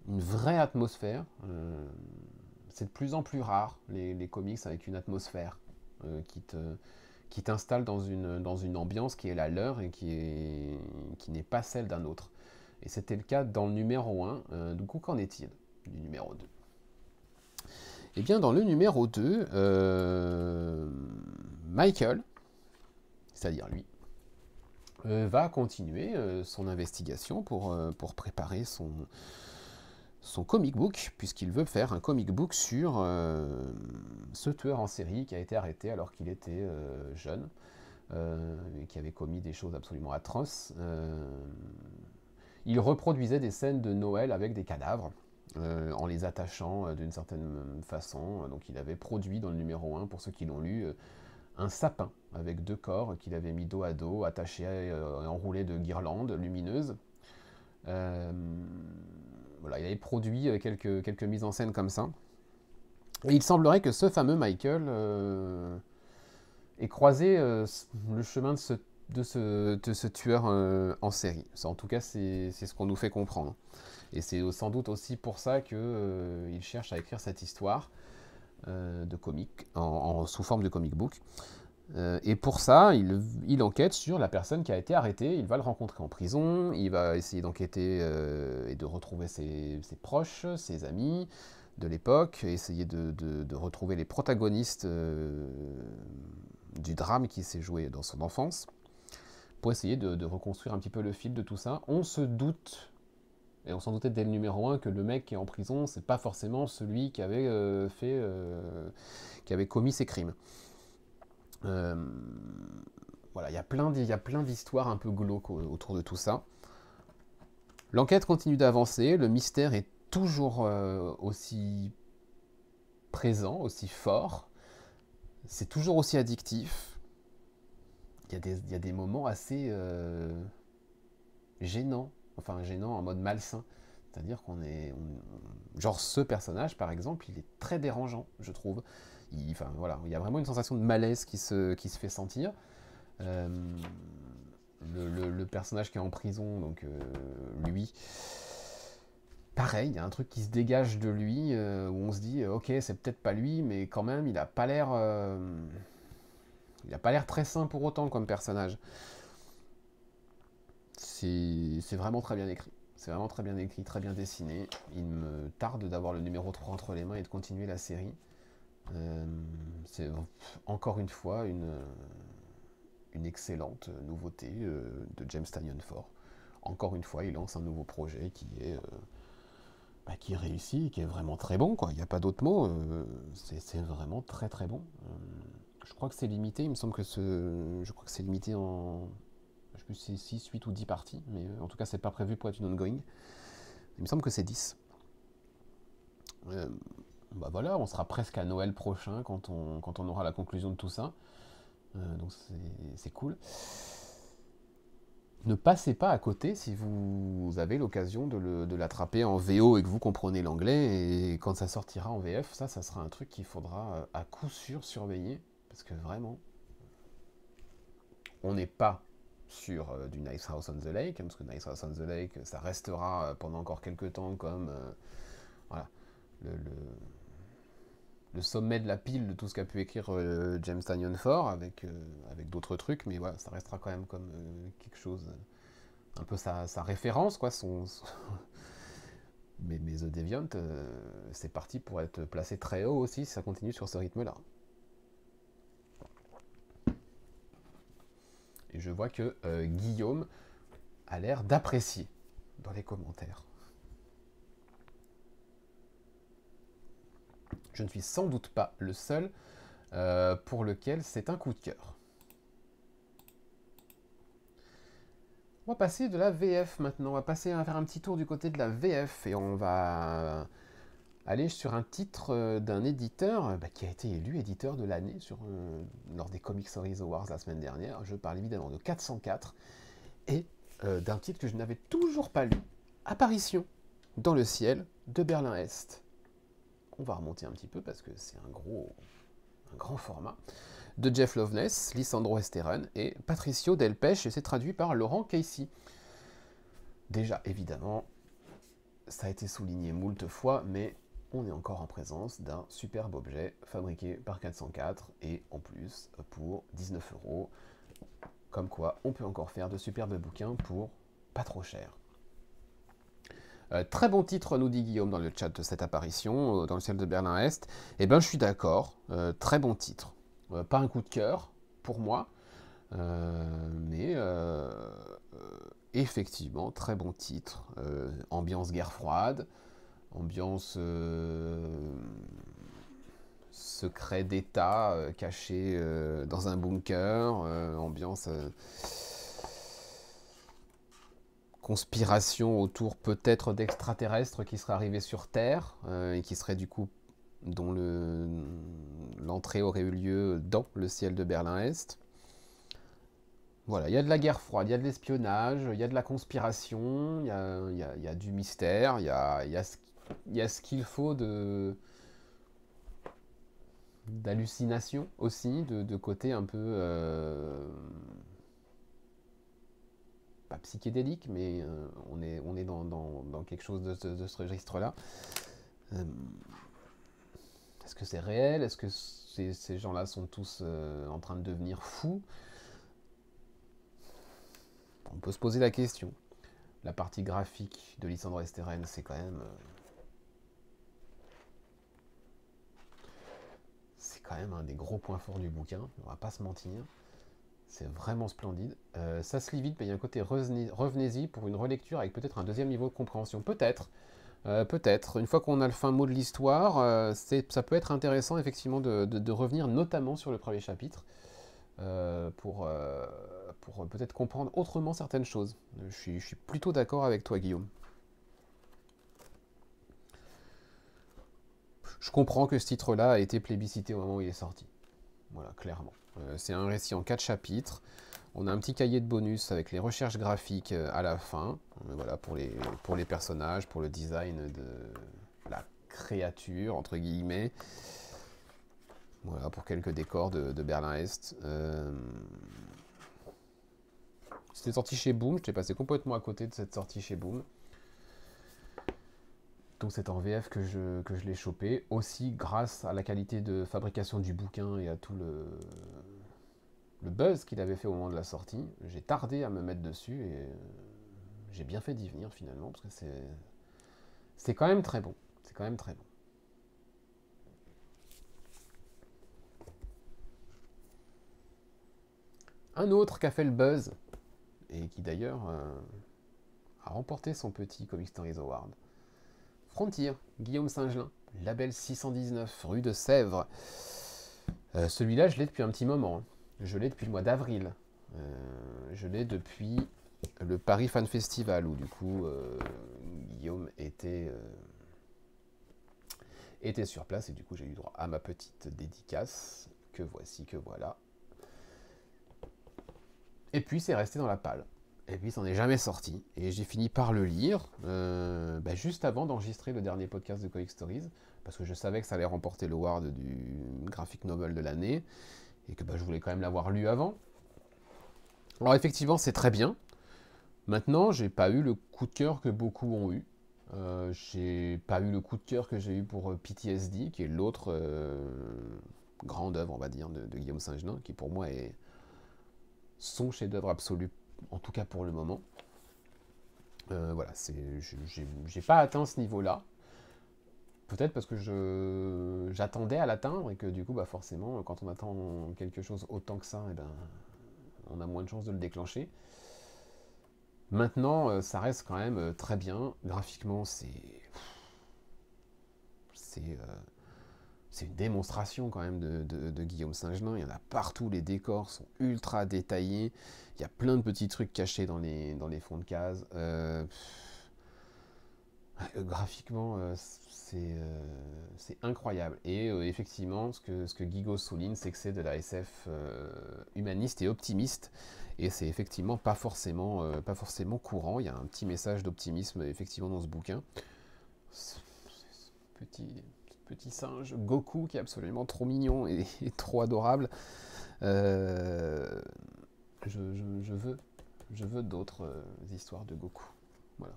une vraie atmosphère. c'est de plus en plus rare, les, les comics avec une atmosphère qui te qui t'installe dans une, dans une ambiance qui est la leur et qui, est, qui n'est pas celle d'un autre. Et c'était le cas dans le numéro 1. du coup, qu'en est-il du numéro 2 Eh bien, dans le numéro 2, euh, Michael, c'est-à-dire lui, euh, va continuer euh, son investigation pour, pour préparer son, son comic book, puisqu'il veut faire un comic book sur euh, ce tueur en série qui a été arrêté alors qu'il était euh, jeune, euh, et qui avait commis des choses absolument atroces. il reproduisait des scènes de Noël avec des cadavres, en les attachant d'une certaine façon. Donc il avait produit dans le numéro 1, pour ceux qui l'ont lu, un sapin avec deux corps qu'il avait mis dos à dos, attachés et enroulés de guirlandes lumineuses il avait produit euh, quelques, mises en scène comme ça. Et il semblerait que ce fameux Michael euh, ait croisé euh, le chemin de ce, tueur en série. en tout cas, c'est ce qu'on nous fait comprendre. Et c'est sans doute aussi pour ça qu'il cherche à écrire cette histoire de comique, en, sous forme de comic book. Euh, et pour ça, il, enquête sur la personne qui a été arrêtée, il va le rencontrer en prison, il va essayer d'enquêter euh, et de retrouver ses, proches, ses amis de l'époque, essayer de, retrouver les protagonistes euh, du drame qui s'est joué dans son enfance, pour essayer de, reconstruire un petit peu le fil de tout ça. On se doute, et on s'en doutait dès le numéro 1, que le mec qui est en prison, c'est pas forcément celui qui avait, qui avait commis ces crimes. Euh, voilà, il y a plein d'histoires un peu glauques autour de tout ça. L'enquête continue d'avancer, le mystère est toujours euh, aussi présent, aussi fort. C'est toujours aussi addictif. Il y, a des, moments assez euh, gênants, enfin gênants en mode malsain. C'est-à-dire qu'on est. genre ce personnage, par exemple, il est très dérangeant, je trouve il, enfin, voilà, il y a vraiment une sensation de malaise qui se, qui se fait sentir. Euh, le, personnage qui est en prison, donc euh, lui, pareil, il y a un truc qui se dégage de lui euh, où on se dit, ok, c'est peut-être pas lui, mais quand même, il a pas l'air, il a pas l'air très sain pour autant comme personnage. C'est vraiment très bien écrit. C'est vraiment très bien écrit, très bien dessiné. Il me tarde d'avoir le numéro 3 entre les mains et de continuer la série. Euh, c'est encore une fois une, une excellente nouveauté euh, de James Tynion Ford. Encore une fois, il lance un nouveau projet qui est, euh, bah, qui réussit, qui est vraiment très bon. Il n'y a pas d'autre mot. c'est vraiment très très bon. je crois que c'est limité. Il me semble que ce, je crois que c'est limité en, je sais plus si 6, 8 ou 10 parties, mais en tout cas, c'est pas prévu pour être une ongoing. Il me semble que c'est 10. Euh, bah voilà, on sera presque à Noël prochain quand on, quand on aura la conclusion de tout ça. Euh, donc c'est cool. Ne passez pas à côté si vous avez l'occasion de l'attraper en VO et que vous comprenez l'anglais. Et quand ça sortira en VF, ça, ça sera un truc qu'il faudra euh, à coup sûr surveiller. Parce que vraiment, on n'est pas sur euh, du Nice House on the Lake, hein, parce que Nice House on the Lake, ça restera pendant encore quelques temps comme voilà, le, le sommet de la pile de tout ce qu'a pu écrire euh, James Tanyon Ford avec, euh, avec d'autres trucs, mais voilà, ça restera quand même comme euh, quelque chose, un peu sa, référence, quoi. Son, mais, mais, The Deviant, c'est parti pour être placé très haut aussi si ça continue sur ce rythme-là. Et je vois que Guillaume a l'air d'apprécier dans les commentaires. je ne suis sans doute pas le seul euh, pour lequel c'est un coup de cœur. On va passer de la VF maintenant, on va passer à faire un petit tour du côté de la VF et on va euh, aller sur un titre euh, d'un éditeur bah, qui a été élu éditeur de l'année lors des Comics Series Awards la semaine dernière. Je parle évidemment de 404 et d'un titre que je n'avais toujours pas lu, Apparition dans le ciel de Berlin-Est on va remonter un petit peu parce que c'est un gros, un grand format, de Jeff Loveness, Lisandro Esteren et Patricio Delpech, et c'est traduit par Laurent Casey. Déjà, évidemment, ça a été souligné moult fois, mais on est encore en présence d'un superbe objet fabriqué par 404 et en plus pour 19 euros. Comme quoi, on peut encore faire de superbes bouquins pour pas trop cher. Euh, très bon titre, nous dit Guillaume dans le chat de cette apparition, euh, dans le ciel de Berlin-Est. Eh bien, je suis d'accord, euh, très bon titre. pas un coup de cœur, pour moi, mais effectivement, très bon titre. ambiance guerre froide, ambiance secret d'État caché dans un bunker, ambiance conspiration autour peut-être d'extraterrestres qui seraient arrivés sur Terre euh, et qui seraient du coup dont l'entrée aurait eu lieu dans le ciel de Berlin-Est. Voilà, il y a de la guerre froide, il y a de l'espionnage, il y a de la conspiration, il y a, du mystère, il y a, ce, qu'il faut de d'hallucination aussi, de, côté un peu... Euh, pas psychédélique, mais euh, on est, on est dans, quelque chose de, ce registre-là. Euh, est-ce que c'est réel Est-ce que ces, gens-là sont tous euh, en train de devenir fous On peut se poser la question. La partie graphique de Lissandre Esteren, c'est quand même. c'est quand même un des gros points forts du bouquin, on va pas se mentir. C'est vraiment splendide. Euh, ça se lit vite, mais il y a un côté revenez-y pour une relecture avec peut-être un deuxième niveau de compréhension. Peut-être. Euh, peut-être. Une fois qu'on a le fin mot de l'histoire, euh, ça peut être intéressant effectivement de, revenir notamment sur le premier chapitre pour, peut-être comprendre autrement certaines choses. je suis plutôt d'accord avec toi Guillaume. Je comprends que ce titre-là a été plébiscité au moment où il est sorti. Voilà, clairement. Euh, c'est un récit en quatre chapitres. On a un petit cahier de bonus avec les recherches graphiques euh, à la fin, euh, voilà, pour les, pour les personnages, pour le design de la créature, entre guillemets. Voilà, pour quelques décors de, Berlin-Est. C'était sorti chez Boom, Je t'ai passé complètement à côté de cette sortie chez Boom. Donc c'est en VF que je, que je l'ai chopé, aussi grâce à la qualité de fabrication du bouquin et à tout le, le buzz qu'il avait fait au moment de la sortie. J'ai tardé à me mettre dessus et euh, j'ai bien fait d'y venir finalement, parce que c'est, quand même très bon. C'est quand même très bon. Un autre qui a fait le buzz, et qui d'ailleurs euh, a remporté son petit Comic Stories Award, Guillaume Saint-Gelin, label 619, rue de Sèvres. Euh, celui-là, je l'ai depuis un petit moment. Je l'ai depuis le mois d'avril. Euh, je l'ai depuis le Paris Fan Festival, où du coup, euh, Guillaume était, était sur place, et du coup, j'ai eu droit à ma petite dédicace, que voici, que voilà. Et puis, c'est resté dans la pâle. Et puis, ça n'en est jamais sorti. Et j'ai fini par le lire euh, bah, juste avant d'enregistrer le dernier podcast de Coex Stories, parce que je savais que ça allait remporter l'award du graphic novel de l'année, et que bah, je voulais quand même l'avoir lu avant. Alors, effectivement, c'est très bien. Maintenant, j'ai pas eu le coup de cœur que beaucoup ont eu. Euh, j'ai pas eu le coup de cœur que j'ai eu pour euh, PTSD, qui est l'autre euh, grande œuvre, on va dire, de, Guillaume Saint-Genin, qui pour moi est son chef-d'œuvre absolu en tout cas pour le moment. Euh, voilà. voilà, j'ai pas atteint ce niveau-là. Peut-être parce que je, j'attendais à l'atteindre et que du coup, bah forcément, quand on attend quelque chose autant que ça, et eh ben, on a moins de chances de le déclencher. Maintenant, euh, ça reste quand même euh, très bien. Graphiquement, c'est. C'est c'est une démonstration quand même de, Guillaume saint genin Il y en a partout, les décors sont ultra détaillés. Il y a plein de petits trucs cachés dans les, fonds de cases. Euh, graphiquement, euh, euh, c'est incroyable. Et effectivement, ce que, ce Guigo souligne, c'est que c'est de la SF humaniste et optimiste. Et c'est effectivement pas forcément, courant. Il y a un petit message d'optimisme effectivement dans ce bouquin. petit petit singe Goku qui est absolument trop mignon et, trop adorable. Euh, je, veux, je veux d'autres euh, histoires de Goku. Voilà,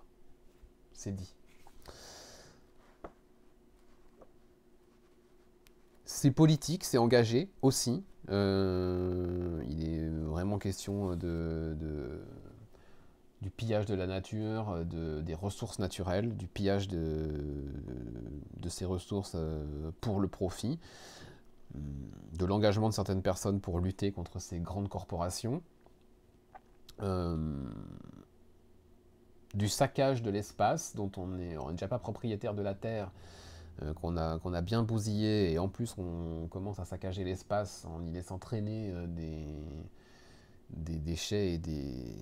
c'est dit. C'est politique, c'est engagé aussi. Euh, il est vraiment question de du pillage de la nature, euh, des ressources naturelles, du pillage de, de ces ressources euh, pour le profit, euh, de l'engagement de certaines personnes pour lutter contre ces grandes corporations, du saccage de l'espace dont on n'est déjà pas propriétaire de la Terre, qu'on a, a, bien bousillé, et en plus on commence à saccager l'espace en y laissant traîner des, des déchets et des,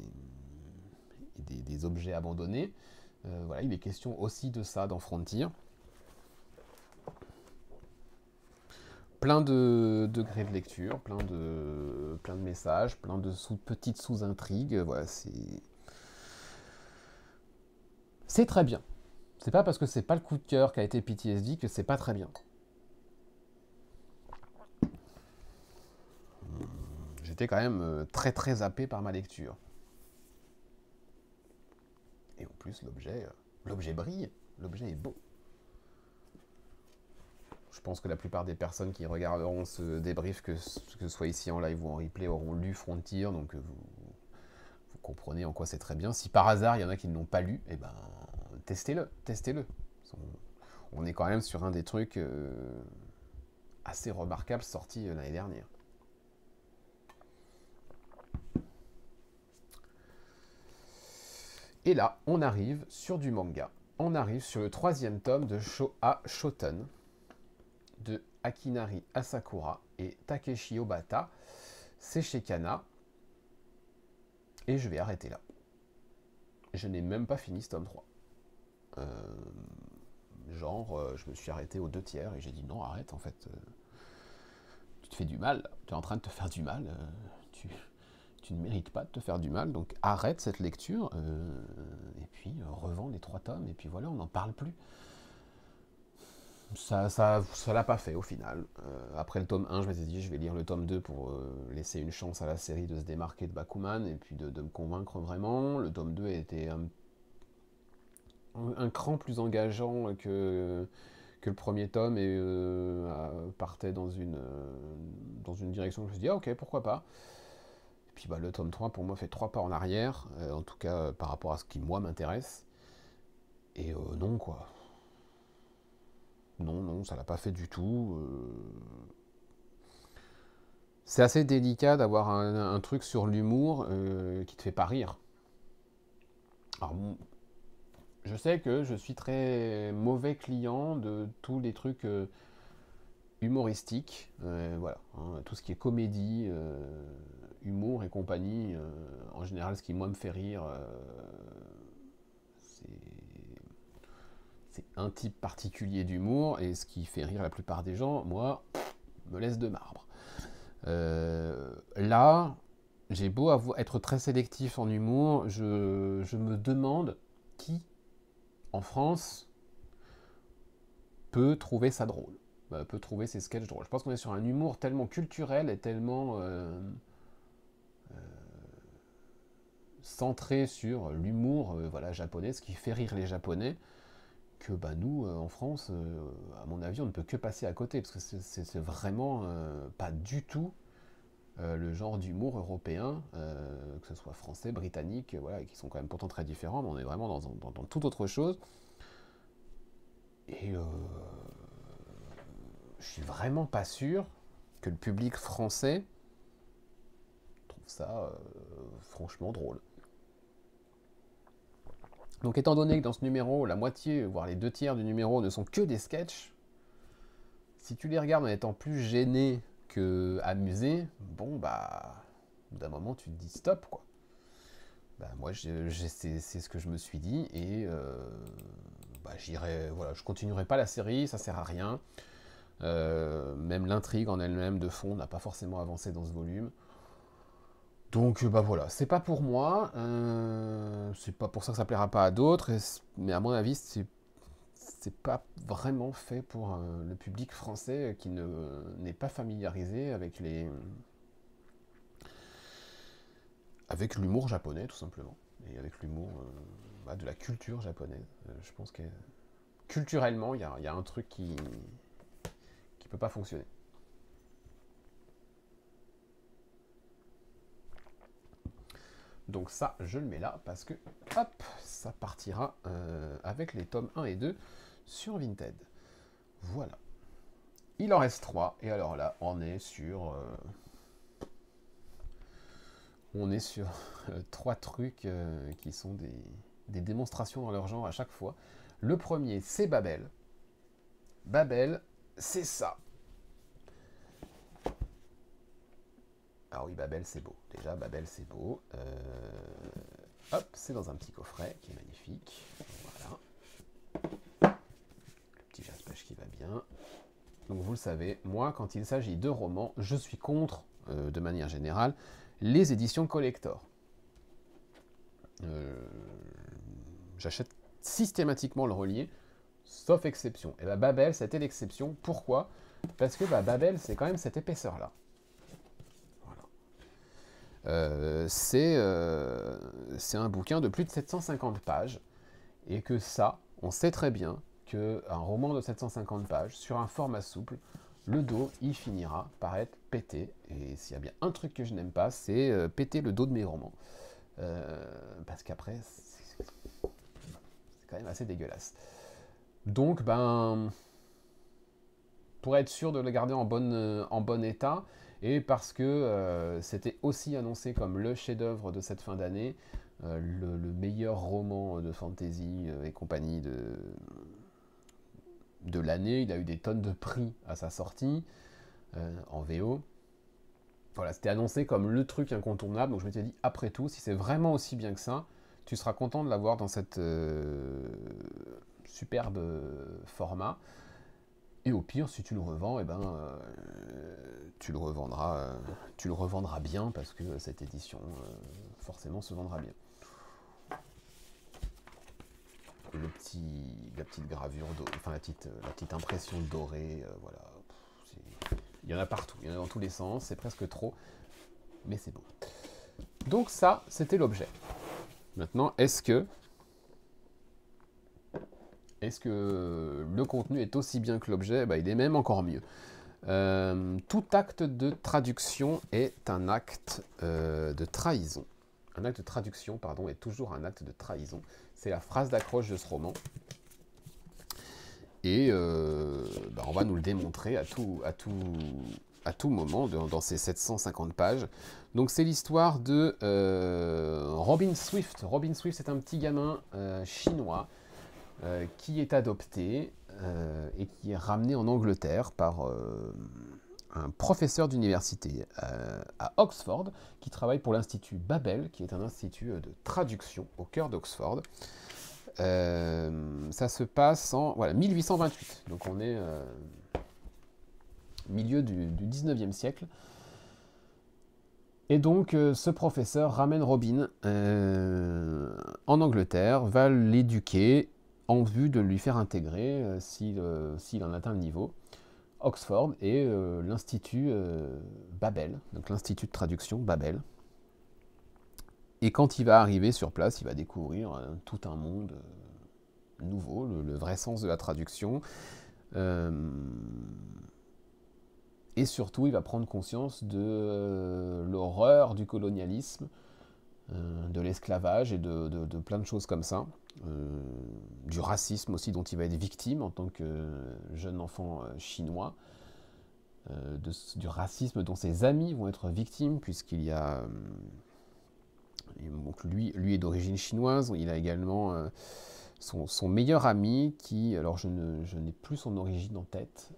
des, objets abandonnés. Euh, voilà, il est question aussi de ça dans Frontier. Plein de degrés de lecture, plein de, plein de messages, plein de petites sous-intrigues. Voilà, c'est. C'est très bien. C'est pas parce que c'est pas le coup de cœur a été PTSD que c'est pas très bien. J'étais quand même euh, très très zappé par ma lecture. Et en plus, l'objet, euh, l'objet brille, l'objet est beau. Je pense que la plupart des personnes qui regarderont ce débrief, que ce soit ici en live ou en replay, auront lu Frontier, donc euh, vous, comprenez en quoi c'est très bien. Si par hasard il y en a qui ne l'ont pas lu, et eh ben testez-le, testez-le. On est quand même sur un des trucs euh, assez remarquables sortis l'année dernière. Et là, on arrive sur du manga. On arrive sur le troisième tome de Shoa Shoten de Akinari Asakura et Takeshi Obata. C'est chez Kana. Et je vais arrêter là. Je n'ai même pas fini ce tome 3. Euh, genre, euh, je me suis arrêté aux deux tiers et j'ai dit non, arrête en fait. Euh, tu te fais du mal. Tu es en train de te faire du mal. tu tu ne mérites pas de te faire du mal, donc arrête cette lecture, euh, et puis euh, revends les trois tomes, et puis voilà, on n'en parle plus. Ça ça, ça l'a pas fait au final. Euh, après le tome 1, je me suis dit, je vais lire le tome 2 pour laisser une chance à la série de se démarquer de Bakuman, et puis de, me convaincre vraiment. Le tome 2 était un, un cran plus engageant que que le premier tome et, partait dans une, dans une direction je me suis dit, ah, ok, pourquoi pas. Bah, le tome 3 pour moi fait trois pas en arrière, euh, en tout cas euh, par rapport à ce qui moi m'intéresse. Et euh, non quoi. Non, non, ça l'a pas fait du tout. C'est assez délicat d'avoir un, truc sur l'humour qui te fait pas rire. Alors, je sais que je suis très mauvais client de tous les trucs humoristiques. voilà, hein, tout ce qui est comédie, humour et compagnie, euh, en général, ce qui, moi, me fait rire, euh, c'est un type particulier d'humour, et ce qui fait rire la plupart des gens, moi, me laisse de marbre. Euh, là, j'ai beau être très sélectif en humour, je, me demande qui, en France, peut trouver ça drôle, bah, peut trouver ses sketchs drôles. Je pense qu'on est sur un humour tellement culturel et tellement... Euh, centré sur l'humour euh, voilà, japonais, ce qui fait rire les japonais, que bah, nous, euh, en France, à mon avis, on ne peut que passer à côté, parce que c'est vraiment pas du tout le genre d'humour européen, que ce soit français, britannique, voilà, qui sont quand même pourtant très différents, mais on est vraiment dans, dans, dans tout autre chose. Et je suis vraiment pas sûr que le public français ça euh, franchement drôle. Donc étant donné que dans ce numéro, la moitié, voire les deux tiers du numéro ne sont que des sketchs, si tu les regardes en étant plus gêné que amusé, bon bah, d'un moment tu te dis stop quoi. Bah moi c'est ce que je me suis dit et euh, bah, j'irai, voilà, je continuerai pas la série, ça sert à rien. Euh, même l'intrigue en elle-même de fond n'a pas forcément avancé dans ce volume. Donc euh, bah voilà, c'est pas pour moi, euh, c'est pas pour ça que ça plaira pas à d'autres, mais à mon avis c'est pas vraiment fait pour euh, le public français qui ne n'est pas familiarisé avec les avec l'humour japonais tout simplement et avec l'humour bah, de la culture japonaise. je pense que culturellement il y, a, un truc qui qui peut pas fonctionner. Donc ça, je le mets là parce que, hop, ça partira euh, avec les tomes 1 et 2 sur Vinted. Voilà. Il en reste 3. Et alors là, on est sur... Euh, on est sur euh, trois trucs qui sont des, démonstrations dans leur genre à chaque fois. Le premier, c'est Babel. Babel, c'est ça. Ah oui, Babel, c'est beau. Déjà, Babel, c'est beau. Euh, hop, c'est dans un petit coffret qui est magnifique. Voilà. Le petit pêche qui va bien. Donc vous le savez, moi, quand il s'agit de romans, je suis contre, euh, de manière générale, les éditions collector. Euh, j'achète systématiquement le relier, sauf exception. Et eh bah ben, Babel, c'était l'exception. Pourquoi Parce que bah, Babel, c'est quand même cette épaisseur-là. Euh, euh, c'est un bouquin de plus de 750 pages, et que ça, on sait très bien qu'un roman de 750 pages, sur un format souple, le dos, il finira par être pété. Et s'il y a bien un truc que je n'aime pas, c'est euh, péter le dos de mes romans. parce qu'après, c'est quand même assez dégueulasse. Donc, ben, pour être sûr de le garder en, bonne, en bon état, et parce que euh, c'était aussi annoncé comme le chef-d'œuvre de cette fin d'année, euh, le, meilleur roman de fantasy euh, et compagnie de, l'année. Il a eu des tonnes de prix à sa sortie en VO. Voilà, c'était annoncé comme le truc incontournable, donc je me suis dit, après tout, si c'est vraiment aussi bien que ça, tu seras content de l'avoir dans cette superbe format. Et au pire, si tu le revends, et eh ben, euh, tu, le revendras, euh, tu le revendras bien parce que cette édition euh, forcément se vendra bien. Le petit, la petite gravure, enfin la petite, la petite impression dorée, voilà. Il y en a partout, il y en a dans tous les sens, c'est presque trop, mais c'est beau. Donc ça, c'était l'objet. Maintenant, est-ce que est-ce que le contenu est aussi bien que l'objet bah, Il est même encore mieux. Euh, tout acte de traduction est un acte euh, de trahison. Un acte de traduction, pardon, est toujours un acte de trahison. C'est la phrase d'accroche de ce roman. Et euh, bah, on va nous le démontrer à tout, moment dans, dans ces 750 pages. Donc c'est l'histoire de Robin Swift. Robin Swift, c'est un petit gamin chinois euh, qui est adopté euh, et qui est ramené en Angleterre par euh, un professeur d'université à Oxford qui travaille pour l'Institut Babel, qui est un institut de traduction au cœur d'Oxford. ça se passe en voilà, 1828, donc on est milieu du, 19e siècle. Et donc, ce professeur ramène Robin en Angleterre, va l'éduquer en vue de lui faire intégrer, euh, euh, s'il en atteint le niveau, Oxford et euh, l'Institut Babel, donc l'Institut de traduction Babel. Et quand il va arriver sur place, il va découvrir tout un monde nouveau, le, vrai sens de la traduction. et surtout, il va prendre conscience de l'horreur du colonialisme, de l'esclavage et de, plein de choses comme ça. Euh, du racisme aussi dont il va être victime en tant que jeune enfant euh, chinois, euh, du racisme dont ses amis vont être victimes puisqu'il y a... donc lui, lui est d'origine chinoise, il a également... Son, meilleur ami qui, alors je, ne, n'ai plus son origine en tête,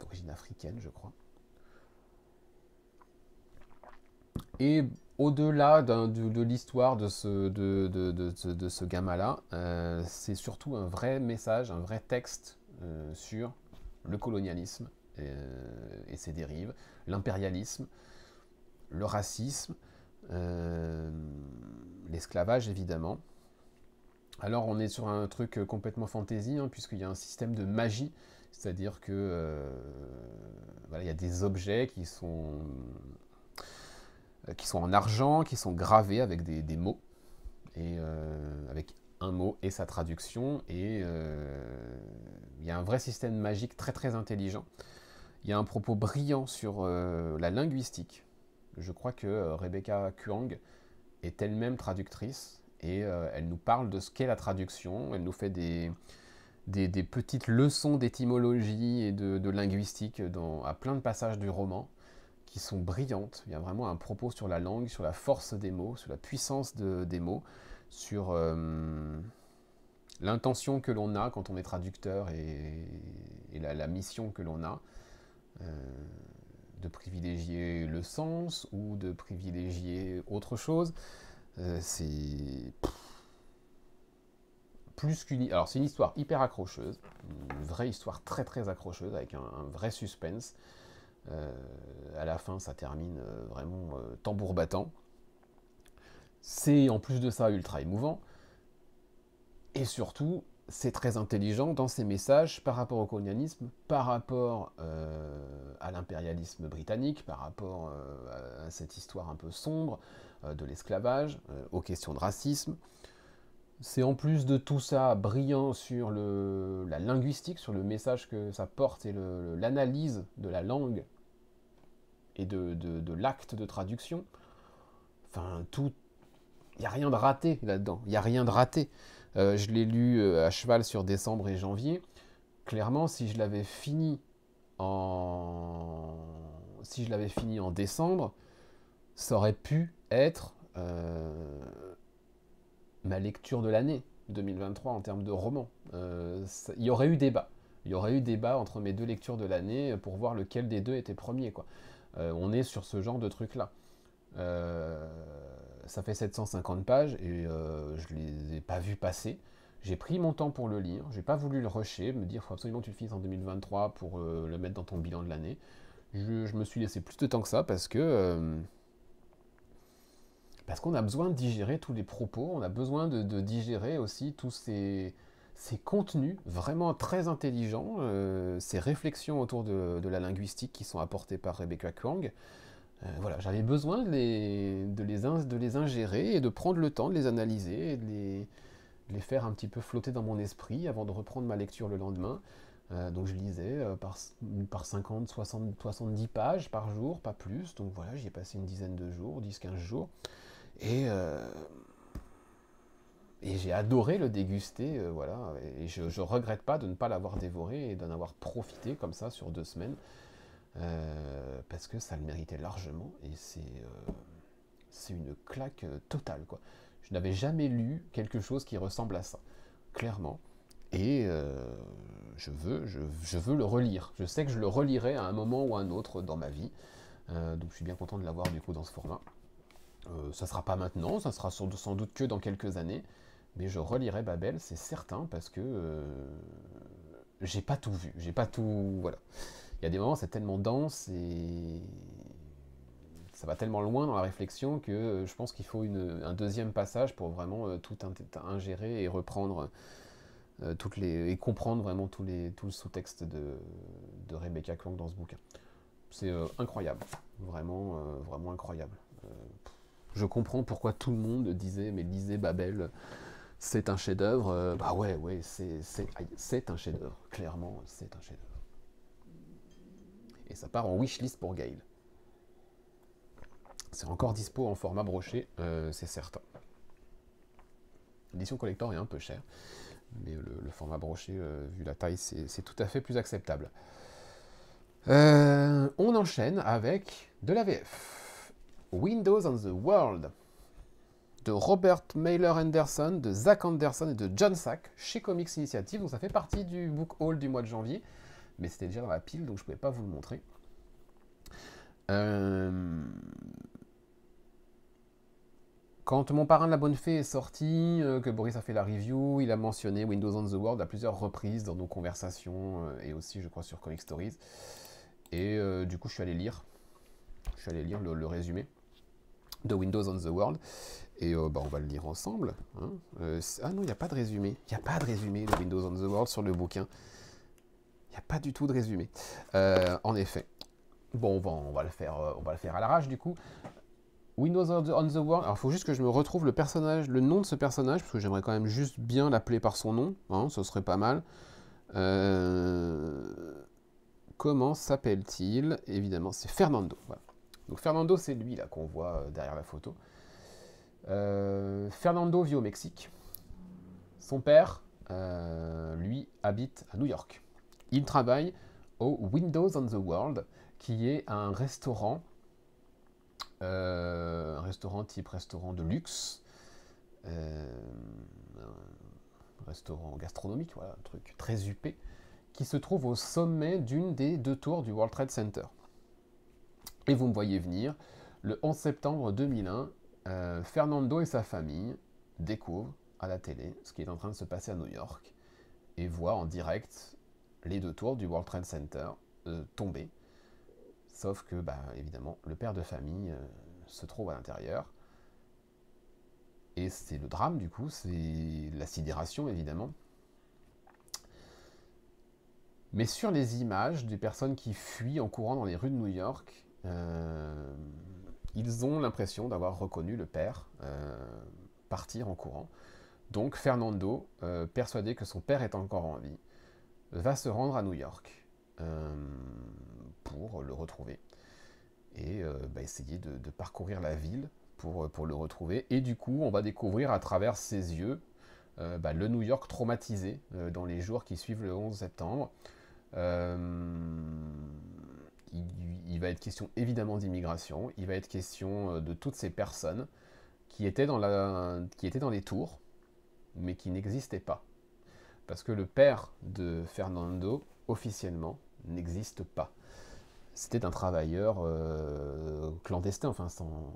d'origine africaine je crois, et au-delà de, l'histoire de ce, de, gamin-là, euh, c'est surtout un vrai message, un vrai texte euh, sur le colonialisme euh, et, ses dérives, l'impérialisme, le racisme, l'esclavage évidemment. Alors on est sur un truc complètement fantaisie, hein, puisqu'il y a un système de magie, c'est-à-dire que il y a des objets qui sont euh, qui sont en argent, qui sont gravés avec des, mots, et euh, avec un mot et sa traduction. Et euh, il y a un vrai système magique très très intelligent. Il y a un propos brillant sur la linguistique. Je crois que Rebecca Kuang est elle-même traductrice et elle nous parle de ce qu'est la traduction. Elle nous fait des, petites leçons d'étymologie et de, linguistique dans, à plein de passages du roman qui sont brillantes. Il y a vraiment un propos sur la langue, sur la force des mots, sur la puissance de, des mots, sur euh, l'intention que l'on a quand on est traducteur et, la, mission que l'on a. Euh, de privilégier le sens ou de privilégier autre chose. Euh, c'est plus qu'une. Alors, c'est une histoire hyper accrocheuse, une vraie histoire très très accrocheuse avec un vrai suspense. Euh, à la fin, ça termine euh, vraiment euh, tambour battant. C'est en plus de ça ultra émouvant. Et surtout, c'est très intelligent dans ses messages par rapport au colonialisme, par rapport à l'impérialisme britannique, par rapport à cette histoire un peu sombre de l'esclavage, aux questions de racisme. C'est en plus de tout ça brillant sur la linguistique, sur le message que ça porte et l'analyse de la langue et de, l'acte de traduction, enfin, tout. Il n'y a rien de raté là-dedans. Il n'y a rien de raté. Euh, je l'ai lu euh, à cheval sur décembre et janvier. Clairement, si je l'avais fini en. Si je l'avais fini en décembre, ça aurait pu être euh, ma lecture de l'année 2023 en termes de roman. Il y aurait eu débat il y aurait eu débat entre mes deux lectures de l'année pour voir lequel des deux était premier. Quoi. Euh, on est sur ce genre de truc-là. Euh, ça fait 750 pages et je euh, je les ai pas vus passer. J'ai pris mon temps pour le lire, j'ai pas voulu le rusher, me dire faut absolument que tu le finisses en 2023 pour le mettre dans ton bilan de l'année. Je, me suis laissé plus de temps que ça parce que parce qu'on a besoin de digérer tous les propos, on a besoin de digérer aussi tous ces ces contenus vraiment très intelligents, euh, ces réflexions autour de, la linguistique qui sont apportées par Rebecca Kwang. Euh, voilà, j'avais besoin de les, de, les ingérer et de prendre le temps de les analyser et de les, les, faire un petit peu flotter dans mon esprit avant de reprendre ma lecture le lendemain. Euh, donc je lisais par, par 50, 60, 70 pages par jour, pas plus. Donc voilà, j'y ai passé une dizaine de jours, 10-15 jours. Et et j'ai adoré le déguster, euh, voilà. Et je, ne regrette pas de ne pas l'avoir dévoré et d'en avoir profité comme ça sur deux semaines. Euh, parce que ça le méritait largement. Et c'est euh, une claque totale, quoi. Je n'avais jamais lu quelque chose qui ressemble à ça, clairement. Et je, veux, je, veux le relire. Je sais que je le relirai à un moment ou à un autre dans ma vie. donc je suis bien content de l'avoir du coup dans ce format. ça sera pas maintenant, ça sera sans doute que dans quelques années mais je relirai Babel, c'est certain, parce que euh, j'ai pas tout vu, j'ai pas tout. Voilà. Il y a des moments, c'est tellement dense et ça va tellement loin dans la réflexion que euh, je pense qu'il faut un deuxième passage pour vraiment euh, tout ingérer et reprendre toutes les et comprendre vraiment tous les, tout le sous-texte de, Rebecca Clank dans ce bouquin. C'est incroyable, vraiment, vraiment incroyable. je comprends pourquoi tout le monde disait mais lisez Babel c'est un chef-d'œuvre. Euh, bah ouais, ouais, c'est un chef-d'œuvre. Clairement, c'est un chef-d'œuvre. Et ça part en wishlist pour Gail. C'est encore dispo en format broché, euh, c'est certain. L'édition collector est un peu chère, mais le, format broché, euh, vu la taille, c'est tout à fait plus acceptable. on enchaîne avec de la VF. Windows on the World de Robert Mailer Anderson, de Zach Anderson et de John Sack chez Comics Initiative. Donc ça fait partie du book haul du mois de janvier, mais c'était déjà dans la pile, donc je ne pouvais pas vous le montrer. Euh, quand Mon parrain de la bonne fée est sorti, euh, que Boris a fait la review, il a mentionné Windows on the World à plusieurs reprises dans nos conversations euh, et aussi, je crois, sur Comic Stories. Et du coup, je suis allé lire. Je suis allé lire le résumé de Windows on the World. Et euh, bah, on va le lire ensemble. Hein. Euh, ah non, il n'y a pas de résumé. Il n'y a pas de résumé de Windows on the World sur le bouquin. Il n'y a pas du tout de résumé. Euh, en effet. Bon, on va, on va, le, faire, on va le faire à l'arrache du coup. Windows on the, World. Alors, il faut juste que je me retrouve le personnage, le nom de ce personnage, parce que j'aimerais quand même juste bien l'appeler par son nom. Hein, ce serait pas mal. Comment s'appelle-t-il Évidemment, c'est Fernando. Donc Fernando, c'est lui là qu'on voit derrière la photo. Euh, Fernando vit au Mexique. Son père, euh, lui, habite à New York. Il travaille au Windows on the World, qui est un restaurant, euh, un restaurant type restaurant de luxe, un restaurant gastronomique, voilà, un truc très huppé, qui se trouve au sommet d'une des deux tours du World Trade Center. Et vous me voyez venir, le 11 septembre 2001, euh, Fernando et sa famille découvrent à la télé ce qui est en train de se passer à New York et voient en direct les deux tours du World Trade Center euh, tomber. Sauf que, bah, évidemment, le père de famille euh, se trouve à l'intérieur. Et c'est le drame, du coup, c'est la sidération, évidemment. Mais sur les images des personnes qui fuient en courant dans les rues de New York, ils ont l'impression d'avoir reconnu le père euh, partir en courant. Donc Fernando, euh, persuadé que son père est encore en vie, va se rendre à New York euh, pour le retrouver et bah, essayer de, parcourir la ville pour, le retrouver. Et du coup, on va découvrir à travers ses yeux bah, le New York traumatisé dans les jours qui suivent le 11 septembre il va être question évidemment d'immigration, il va être question euh, de toutes ces personnes qui étaient dans, les tours, mais qui n'existaient pas. Parce que le père de Fernando, officiellement, n'existe pas. C'était un travailleur euh, clandestin, enfin sans,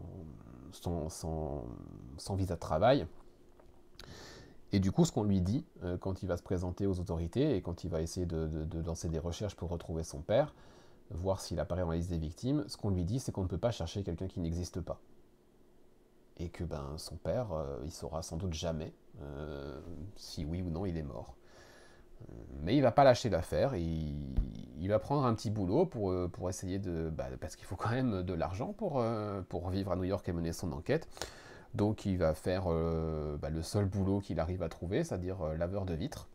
visa de travail. Et du coup, ce qu'on lui dit euh, quand il va se présenter aux autorités et quand il va essayer de lancer des recherches pour retrouver son père, voir s'il apparaît en la liste des victimes, ce qu'on lui dit, c'est qu'on ne peut pas chercher quelqu'un qui n'existe pas. Et que ben, son père, euh, il saura sans doute jamais euh, si oui ou non il est mort. Euh, mais il va pas lâcher l'affaire, il, va prendre un petit boulot pour, pour essayer de... Bah, parce qu'il faut quand même de l'argent pour, pour vivre à New York et mener son enquête. Donc il va faire bah, le seul boulot qu'il arrive à trouver, c'est-à-dire laveur de vitres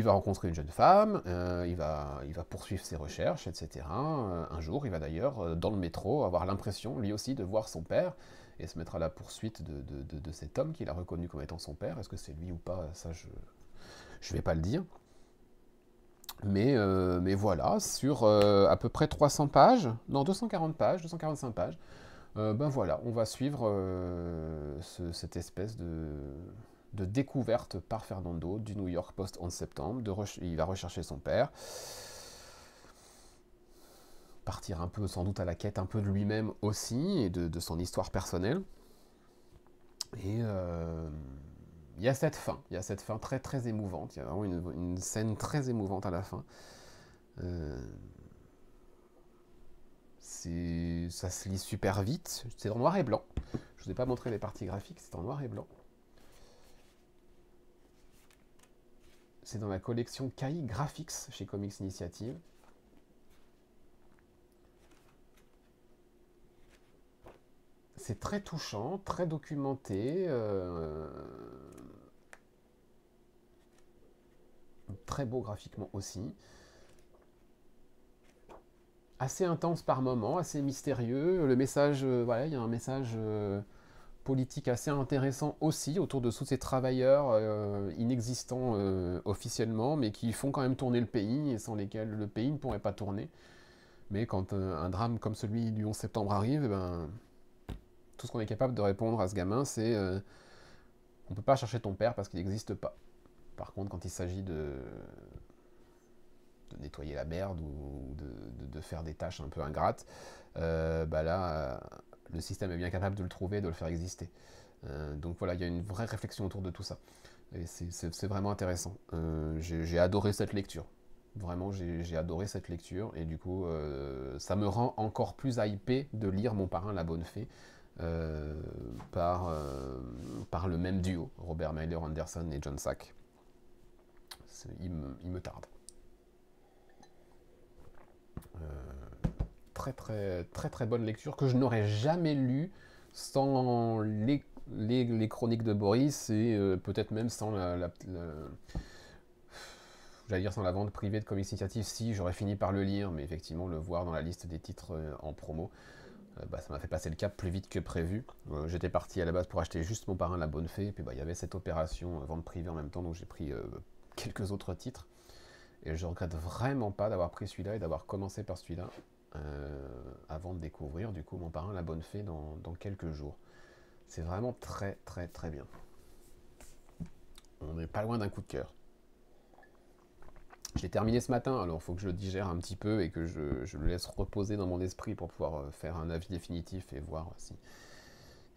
il va rencontrer une jeune femme, euh, il, va, il va poursuivre ses recherches, etc. Euh, un jour, il va d'ailleurs, euh, dans le métro, avoir l'impression, lui aussi, de voir son père et se mettre à la poursuite de, de, de, cet homme qu'il a reconnu comme étant son père. Est-ce que c'est lui ou pas Ça, je ne vais pas le dire. Mais, mais voilà, sur à peu près 300 pages, non, 240 pages, 245 pages, ben voilà, on va suivre cette espèce de de découverte par Fernando du New York Post en septembre. il va rechercher son père. Partir un peu sans doute à la quête un peu de lui-même aussi et de, son histoire personnelle. Et euh, il y a cette fin, il y a cette fin très très émouvante, il y a vraiment une, scène très émouvante à la fin. Euh, ça se lit super vite, c'est en noir et blanc. Je ne vous ai pas montré les parties graphiques, c'est en noir et blanc. C'est dans la collection KI Graphics chez Comics Initiative. C'est très touchant, très documenté, euh, très beau graphiquement aussi. Assez intense par moments, assez mystérieux. Le message, euh, voilà, il y a un message euh, politique assez intéressant aussi autour de tous ces travailleurs euh, inexistants euh, officiellement, mais qui font quand même tourner le pays et sans lesquels le pays ne pourrait pas tourner. Mais quand euh, un drame comme celui du 11 septembre arrive, eh ben, tout ce qu'on est capable de répondre à ce gamin, c'est on ne peut pas chercher ton père parce qu'il n'existe pas. Par contre, quand il s'agit de, nettoyer la merde ou de, de faire des tâches un peu ingrates, bah là le système est bien capable de le trouver, de le faire exister. Euh, donc voilà, il y a une vraie réflexion autour de tout ça. Et c'est vraiment intéressant. Euh, j'ai adoré cette lecture. Vraiment, j'ai adoré cette lecture. Et du coup, euh, ça me rend encore plus hypé de lire Mon parrain, la bonne fée, par, par le même duo, Robert Meyer, Anderson et John Sack. Il me, il me, tarde. Euh, très très très très bonne lecture que je n'aurais jamais lue sans les, les, chroniques de Boris et euh, peut-être même sans la, j'allais dire sans la vente privée de Comics Initiative, si j'aurais fini par le lire, mais effectivement le voir dans la liste des titres euh, en promo, euh, bah, ça m'a fait passer le cap plus vite que prévu. J'étais parti à la base pour acheter juste mon parrain La Bonne Fée, et puis bah, il y avait cette opération vente privée en même temps, donc j'ai pris quelques autres titres. Et je regrette vraiment pas d'avoir pris celui-là et d'avoir commencé par celui-là. Euh, avant de découvrir du coup mon parrain la bonne fée dans, quelques jours. C'est vraiment très très très bien. On n'est pas loin d'un coup de cœur. j'ai terminé ce matin, alors il faut que je le digère un petit peu et que je, le laisse reposer dans mon esprit pour pouvoir euh, faire un avis définitif et voir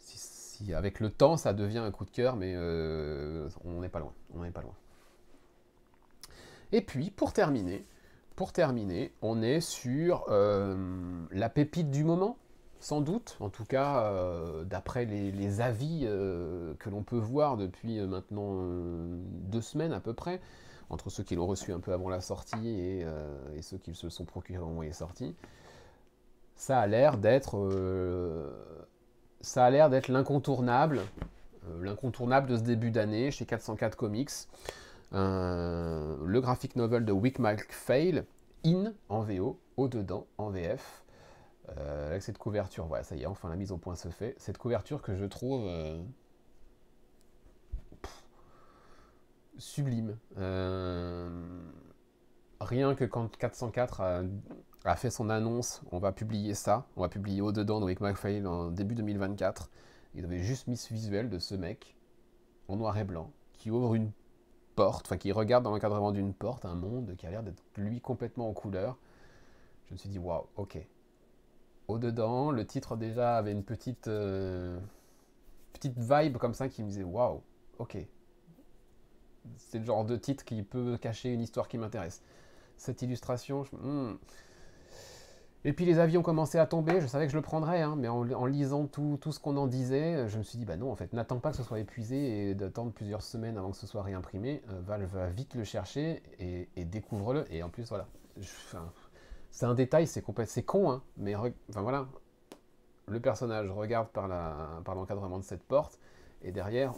si, avec le temps ça devient un coup de cœur, mais euh, on n'est pas loin, on n'est pas loin. Et puis pour terminer, pour terminer, on est sur euh, la pépite du moment, sans doute, en tout cas euh, d'après les, avis euh, que l'on peut voir depuis maintenant deux semaines à peu près, entre ceux qui l'ont reçu un peu avant la sortie et, ceux qui se sont procurés au moment est Ça a l'air d'être, ça a l'air d'être l'incontournable, l'incontournable de ce début d'année chez 404 Comics le graphic novel de Wick Fail In en VO, au-dedans en VF. Euh, avec cette couverture, voilà, ça y est, enfin la mise au point se fait. Cette couverture que je trouve euh, sublime. Euh, rien que quand 404 a, fait son annonce, on va publier ça, on va publier au-dedans de Wick McPhail en début 2024. Il avait juste mis ce visuel de ce mec en noir et blanc qui ouvre une porte, enfin qui regarde dans l'encadrement d'une porte un monde qui a l'air d'être lui complètement en couleur. Je me suis dit waouh, ok. Au-dedans, le titre déjà avait une petite, euh, petite vibe comme ça qui me disait waouh, ok. C'est le genre de titre qui peut cacher une histoire qui m'intéresse. Cette illustration, je, hmm, et puis les avions commencé à tomber, je savais que je le prendrais, hein, mais en, lisant tout, tout ce qu'on en disait, euh, je me suis dit, bah non, en fait, n'attends pas que ce soit épuisé et d'attendre plusieurs semaines avant que ce soit réimprimé, euh, Val va vite le chercher et, découvre-le. Et en plus, voilà, c'est un détail, c'est c'est con, hein, mais enfin voilà, le personnage regarde par l'encadrement par de cette porte, et derrière,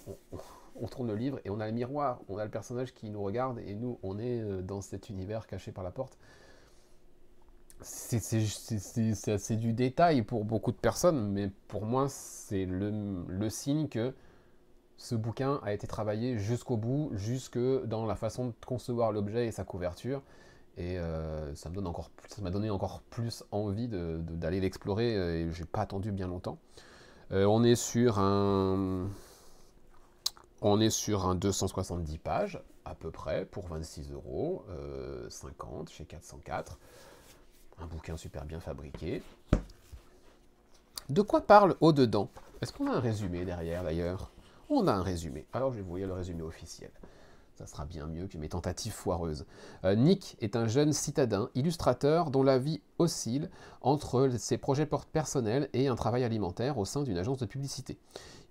on, tourne le livre et on a le miroir, on a le personnage qui nous regarde, et nous, on est euh, dans cet univers caché par la porte c'est du détail pour beaucoup de personnes, mais pour moi, c'est le, signe que ce bouquin a été travaillé jusqu'au bout, jusque dans la façon de concevoir l'objet et sa couverture. Et euh, ça m'a donné encore plus envie d'aller l'explorer euh, et j'ai pas attendu bien longtemps. Euh, on est sur un on est sur un 270 pages à peu près pour 26 euros 50 chez 404. Un bouquin super bien fabriqué. De quoi parle Au-dedans Est-ce qu'on a un résumé derrière d'ailleurs On a un résumé. Alors je vais vous lire le résumé officiel. Ça sera bien mieux que mes tentatives foireuses. Euh, Nick est un jeune citadin, illustrateur, dont la vie oscille entre ses projets personnels et un travail alimentaire au sein d'une agence de publicité.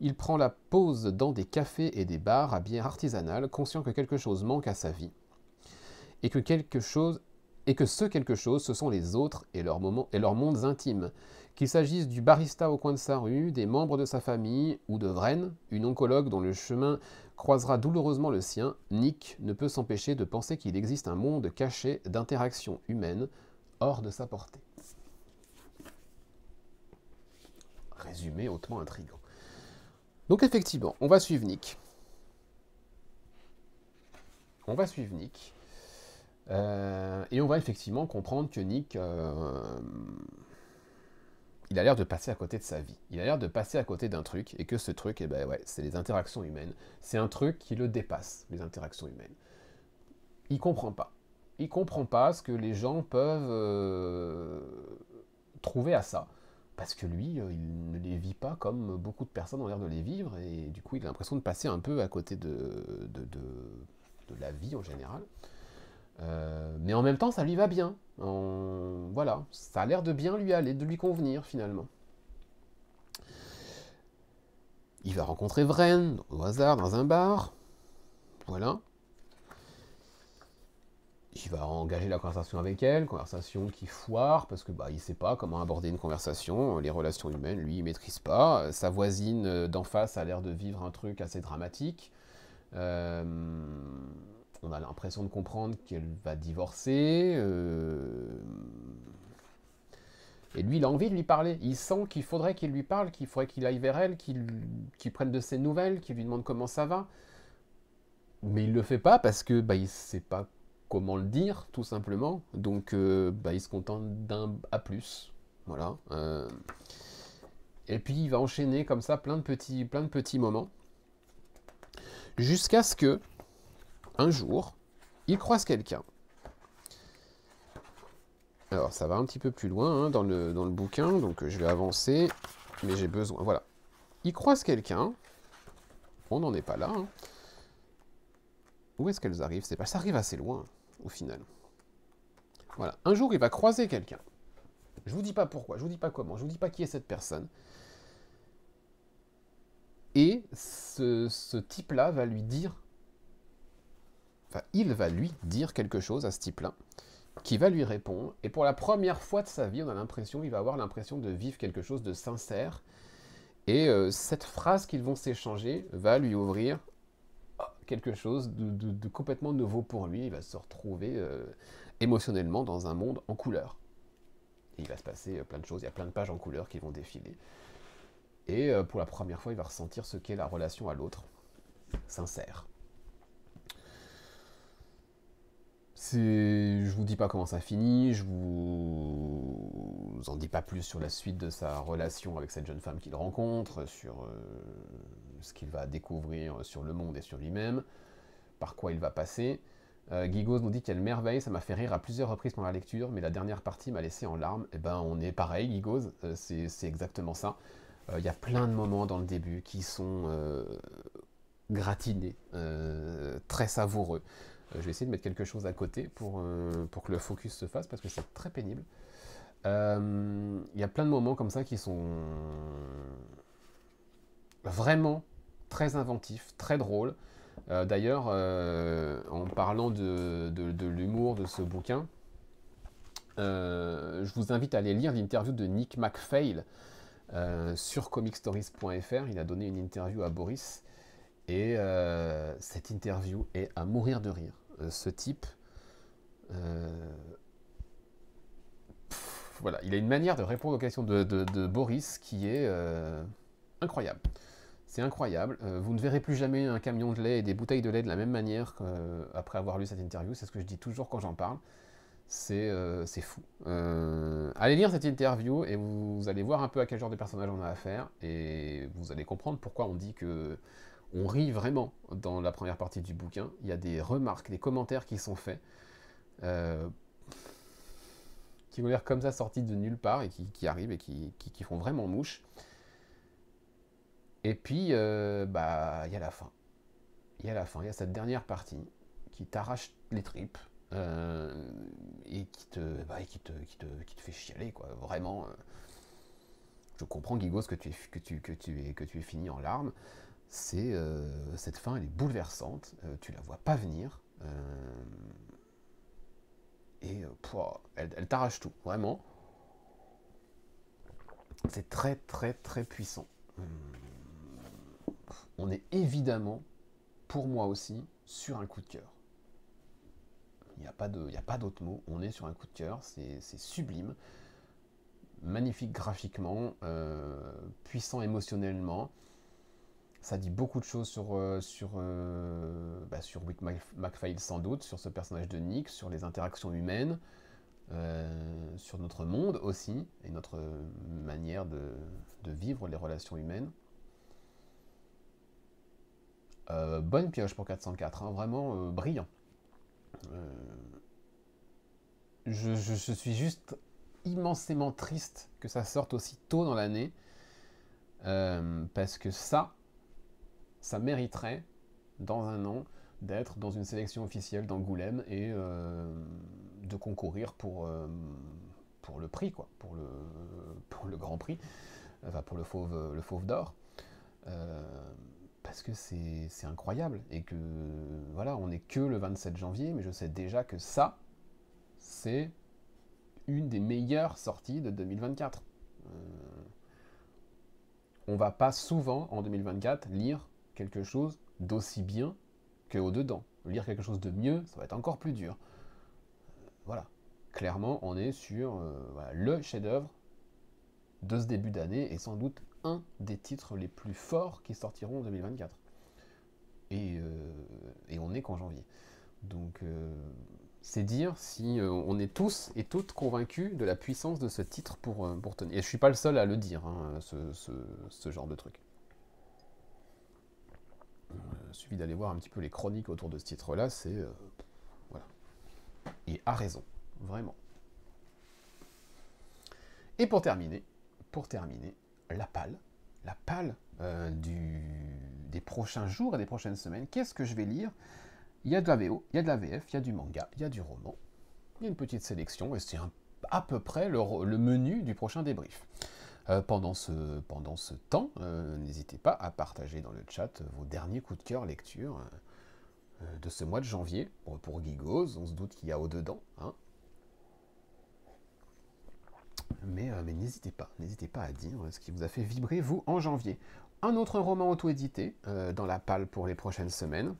Il prend la pause dans des cafés et des bars à bière artisanale, conscient que quelque chose manque à sa vie et que quelque chose et que ce quelque chose, ce sont les autres et leurs, moments, et leurs mondes intimes. Qu'il s'agisse du barista au coin de sa rue, des membres de sa famille ou de Vren, une oncologue dont le chemin croisera douloureusement le sien, Nick ne peut s'empêcher de penser qu'il existe un monde caché d'interactions humaines hors de sa portée. Résumé hautement intrigant. Donc effectivement, on va suivre Nick. On va suivre Nick. Euh, et on va effectivement comprendre que Nick, euh, il a l'air de passer à côté de sa vie. Il a l'air de passer à côté d'un truc, et que ce truc, eh ben ouais, c'est les interactions humaines. C'est un truc qui le dépasse, les interactions humaines. Il comprend pas. Il comprend pas ce que les gens peuvent euh, trouver à ça. Parce que lui, il ne les vit pas comme beaucoup de personnes ont l'air de les vivre, et du coup, il a l'impression de passer un peu à côté de la vie en général. Euh, mais en même temps, ça lui va bien. Voilà, ça a l'air de bien lui aller, de lui convenir finalement. Il va rencontrer Vren au hasard dans un bar. Voilà. Il va engager la conversation avec elle, conversation qui foire parce que bah il sait pas comment aborder une conversation, les relations humaines, lui, il maîtrise pas. Sa voisine euh, d'en face a l'air de vivre un truc assez dramatique. Euh on a l'impression de comprendre qu'elle va divorcer. Euh, et lui, il a envie de lui parler. Il sent qu'il faudrait qu'il lui parle, qu'il faudrait qu'il aille vers elle, qu'il prenne de ses nouvelles, qu'il lui demande comment ça va. Mais il ne le fait pas parce que bah, il sait pas comment le dire, tout simplement. Donc, euh, bah, il se contente d'un à plus. Voilà. Euh. Et puis, il va enchaîner comme ça plein de petits, plein de petits moments. Jusqu'à ce que un jour, il croise quelqu'un. Alors, ça va un petit peu plus loin hein, dans, le, dans le bouquin, donc euh, je vais avancer, mais j'ai besoin... Voilà. Il croise quelqu'un. On n'en est pas là. Hein. Où est-ce qu'elles arrivent C'est pas... Ça arrive assez loin, au final. Voilà. Un jour, il va croiser quelqu'un. Je vous dis pas pourquoi, je vous dis pas comment, je vous dis pas qui est cette personne. Et ce, ce type-là va lui dire il va lui dire quelque chose à ce type-là, qui va lui répondre. Et pour la première fois de sa vie, on a l'impression, il va avoir l'impression de vivre quelque chose de sincère. Et euh, cette phrase qu'ils vont s'échanger va lui ouvrir oh, quelque chose de, complètement nouveau pour lui. Il va se retrouver euh, émotionnellement dans un monde en couleur. il va se passer euh, plein de choses. Il y a plein de pages en couleur qui vont défiler. Et pour la première fois, il va ressentir ce qu'est la relation à l'autre, sincère. Je vous dis pas comment ça finit, je vous... en dis pas plus sur la suite de sa relation avec cette jeune femme qu'il rencontre, sur euh, ce qu'il va découvrir euh, sur le monde et sur lui-même, par quoi il va passer. Euh, Guigos nous dit quelle merveille, ça m'a fait rire à plusieurs reprises pendant la lecture, mais la dernière partie m'a laissé en larmes. Et eh ben on est pareil, Guigos, c'est exactement ça. Il y a plein de moments dans le début qui sont gratinés, très savoureux. Euh, je vais essayer de mettre quelque chose à côté pour, euh, pour que le focus se fasse parce que c'est très pénible. Euh, il y a plein de moments comme ça qui sont vraiment très inventifs, très drôles. D'ailleurs, en parlant de, l'humour de ce bouquin, je vous invite à aller lire l'interview de Nick McPhail sur comicstories.fr. Il a donné une interview à Boris et cette interview est à mourir de rire. Euh, ce type, euh, voilà, il a une manière de répondre aux questions de, Boris qui est euh, incroyable. C'est incroyable. vous ne verrez plus jamais un camion de lait et des bouteilles de lait de la même manière après avoir lu cette interview. C'est ce que je dis toujours quand j'en parle. C'est fou. allez lire cette interview et vous allez voir un peu à quel genre de personnage on a affaire et vous allez comprendre pourquoi on dit que on rit vraiment dans la première partie du bouquin. Il y a des remarques, des commentaires qui sont faits, euh, qui vont l'air comme ça sortis de nulle part et qui, arrivent et qui, font vraiment mouche. Et puis, euh, bah, il y a la fin. Il y a la fin, il y a cette dernière partie qui t'arrache les tripes euh, bah, et, qui te, qui, qui, te, fait chialer, quoi. Vraiment. je comprends, Guigos, que tu, es, que, tu, que, tu es, que tu es fini en larmes c'est euh, cette fin, elle est bouleversante, euh, tu la vois pas venir, euh, et elle, t'arrache tout, vraiment. C'est très très très puissant. On est évidemment, pour moi aussi, sur un coup de cœur. Il n'y a pas d'autre mot, on est sur un coup de cœur, c'est sublime, magnifique graphiquement, puissant émotionnellement. Ça dit beaucoup de choses sur, euh, sur, Wick euh, bah, sans doute, sur ce personnage de Nick, sur les interactions humaines, euh, sur notre monde aussi, et notre manière de, vivre les relations humaines. bonne pioche pour 404, hein, vraiment brillant. Je, suis juste immensément triste que ça sorte aussi tôt dans l'année. parce que ça, ça mériterait, dans un an, d'être dans une sélection officielle d'Angoulême et euh, de concourir pour, euh, pour le prix, quoi, pour le, pour le grand prix, enfin pour le fauve, le fauve d'or. Euh, parce que c'est incroyable et que voilà, on n'est que le 27 janvier, mais je sais déjà que ça, c'est une des meilleures sorties de 2024. on va pas souvent en 2024 lire quelque chose d'aussi bien que au dedans. Lire quelque chose de mieux, ça va être encore plus dur. voilà. Clairement, on est sur euh, le chef-d'œuvre de ce début d'année et sans doute un des titres les plus forts qui sortiront en 2024. Euh, et, on n'est qu'en janvier. Donc euh, c'est dire si on est tous et toutes convaincus de la puissance de ce titre pour, tenir. Et je ne suis pas le seul à le dire, hein, ce genre de truc il euh, suffit d'aller voir un petit peu les chroniques autour de ce titre-là, c'est... Euh, voilà. Et a raison, vraiment. Et pour terminer, pour terminer, la pâle, la pâle euh, du, des prochains jours et des prochaines semaines. Qu'est-ce que je vais lire Il y a de la VO, il y a de la VF, il y a du manga, il y a du roman. Il y a une petite sélection et c'est à peu près le menu du prochain débrief. Euh, pendant, ce, pendant ce temps. Euh, n'hésitez pas à partager dans le chat vos derniers coups de cœur lecture euh, de ce mois de janvier pour, pour On se doute qu'il y a au-dedans. Hein. mais, mais n'hésitez pas, n'hésitez pas à dire ce qui vous a fait vibrer, vous, en janvier. Un autre roman auto-édité dans la palle pour les prochaines semaines,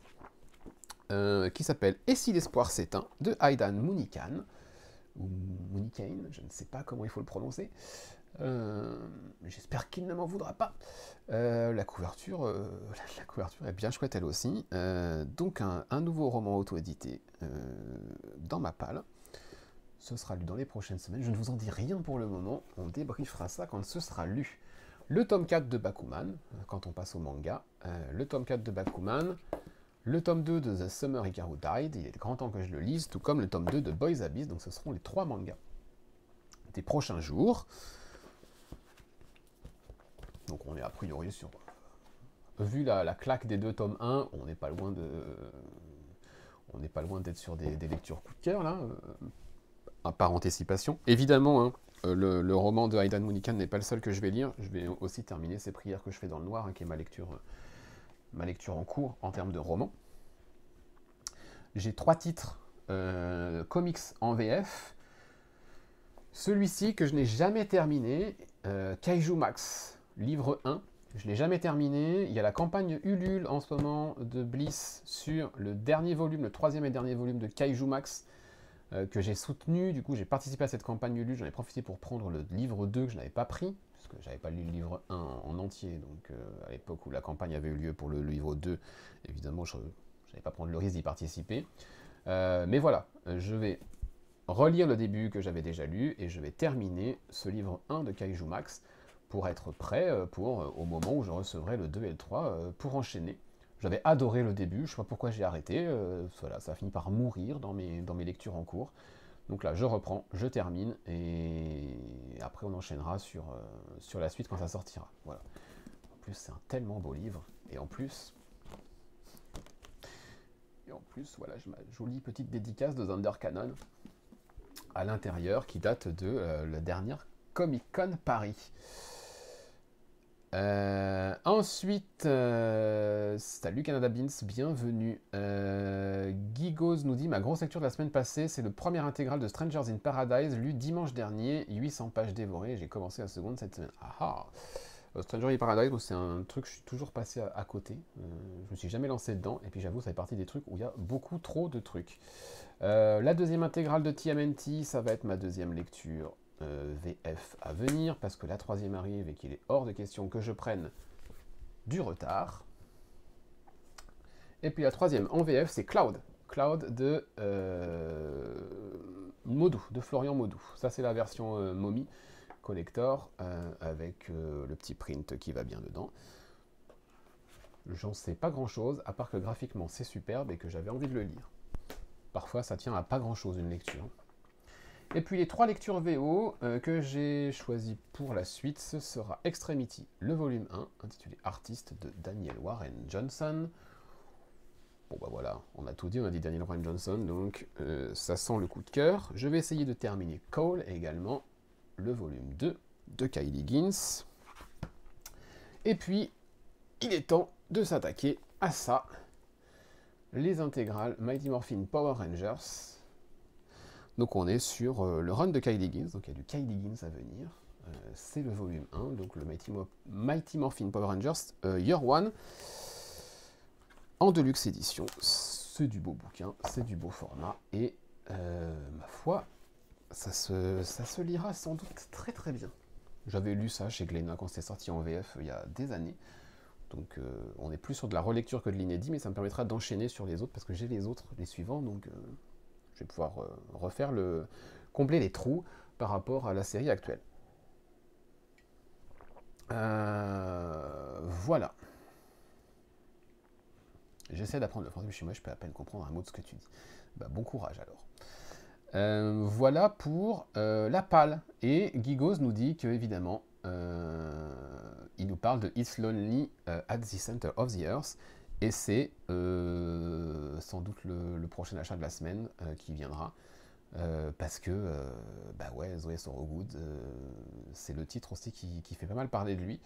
qui s'appelle « Et si l'espoir s'éteint » de Aidan Mounikan, ou Mounikane, je ne sais pas comment il faut le prononcer, euh, j'espère qu'il ne m'en voudra pas. Euh, la, couverture, euh, la, couverture est bien chouette elle aussi. donc un, nouveau roman auto-édité dans ma palle. Ce sera lu dans les prochaines semaines. Je ne vous en dis rien pour le moment. On débriefera ça quand ce sera lu. Le tome 4 de Bakuman, quand on passe au manga. le tome 4 de Bakuman. Le tome 2 de The Summer Hikaru Died. Il est grand temps que je le lise. Tout comme le tome 2 de Boys Abyss. Donc ce seront les trois mangas des prochains jours. Donc on est a priori sur... Vu la, claque des deux tomes 1, on n'est pas loin de... On n'est pas loin d'être sur des, lectures coup de cœur, là, euh, par anticipation. Évidemment, hein, euh, le, roman de Aidan Munikan n'est pas le seul que je vais lire. Je vais aussi terminer ces prières que je fais dans le noir, hein, qui est ma lecture, euh, ma lecture en cours en termes de roman. J'ai trois titres comics en VF. Celui-ci que je n'ai jamais terminé, Kaiju Max, livre 1. Je ne l'ai jamais terminé. Il y a la campagne Ulule en ce moment de Bliss sur le dernier volume, le troisième et dernier volume de Kaiju Max euh, que j'ai soutenu. Du coup, j'ai participé à cette campagne Ulule. J'en ai profité pour prendre le livre 2 que je n'avais pas pris, puisque que n'avais pas lu le livre 1 en entier. Donc, euh, à l'époque où la campagne avait eu lieu pour le livre 2, évidemment, je n'allais pas prendre le risque d'y participer. Euh, mais voilà, je vais relire le début que j'avais déjà lu et je vais terminer ce livre 1 de Kaiju Max pour être prêt euh, pour, euh, au moment où je recevrai le 2 et le 3 euh, pour enchaîner. J'avais adoré le début, je ne sais pas pourquoi j'ai arrêté, voilà, ça a fini par mourir dans mes, dans mes lectures en cours. Donc là, je reprends, je termine, et après on enchaînera sur, sur la suite quand ça sortira. Voilà. En plus, c'est un tellement beau livre, et en plus... Et en plus, voilà, j'ai ma jolie petite dédicace de Thunder Canon à l'intérieur, qui date de la dernière Comic Con Paris. Euh, ensuite, euh, salut Canada Beans, bienvenue. Euh, Gigos nous dit Ma grosse lecture de la semaine passée, c'est le premier intégral de Strangers in Paradise, lu dimanche dernier, 800 pages dévorées, j'ai commencé la seconde cette semaine. Ah, ah. Euh, Strangers in Paradise, c'est un truc, que je suis toujours passé à, côté. je me suis jamais lancé dedans, et puis j'avoue, ça fait partie des trucs où il y a beaucoup trop de trucs. la deuxième intégrale de TMNT, ça va être ma deuxième lecture euh, VF à venir, parce que la troisième arrive et qu'il est hors de question que je prenne du retard. Et puis la troisième en VF, c'est Cloud. Cloud de euh, de Florian Modou. Ça, c'est la version euh, momi Collector, euh, avec le petit print qui va bien dedans. J'en sais pas grand-chose, à part que graphiquement, c'est superbe et que j'avais envie de le lire. Parfois, ça tient à pas grand-chose une lecture. Et puis les trois lectures VO euh, que j'ai choisi pour la suite, ce sera Extremity, le volume 1, intitulé Artiste de Daniel Warren Johnson. Bon bah voilà, on a tout dit, on a dit Daniel Warren Johnson, donc euh, ça sent le coup de cœur. Je vais essayer de terminer Cole également, le volume 2 de Kylie Gins. Et puis, il est temps de s'attaquer à ça, les intégrales Mighty Morphin Power Rangers, donc on est sur euh, le run de Kyle Higgins, donc il y a du Kyle Higgins à venir. Euh, c'est le volume 1, donc le Mighty, Morphin Power Rangers euh, Year One en Deluxe édition. C'est du beau bouquin, c'est du beau format et ma foi, ça se, ça se lira sans doute très très bien. J'avais lu ça chez Glénat quand c'était sorti en VF il y a des années. Donc on est plus sur de la relecture que de l'inédit, mais ça me permettra d'enchaîner sur les autres parce que j'ai les autres, les suivants, donc je vais pouvoir euh, refaire le combler les trous par rapport à la série actuelle. Euh, voilà. J'essaie d'apprendre le français, mais je moi, je peux à peine comprendre un mot de ce que tu dis. Bah, bon courage alors. Euh, voilà pour la pâle. Et Gigos nous dit que, évidemment, il nous parle de It's Lonely at the Center of the Earth, et c'est euh, sans doute le, prochain achat de la semaine euh, qui viendra. Euh, parce que, bah ouais, Zoé Sorogood, c'est le titre aussi qui, fait pas mal parler de lui.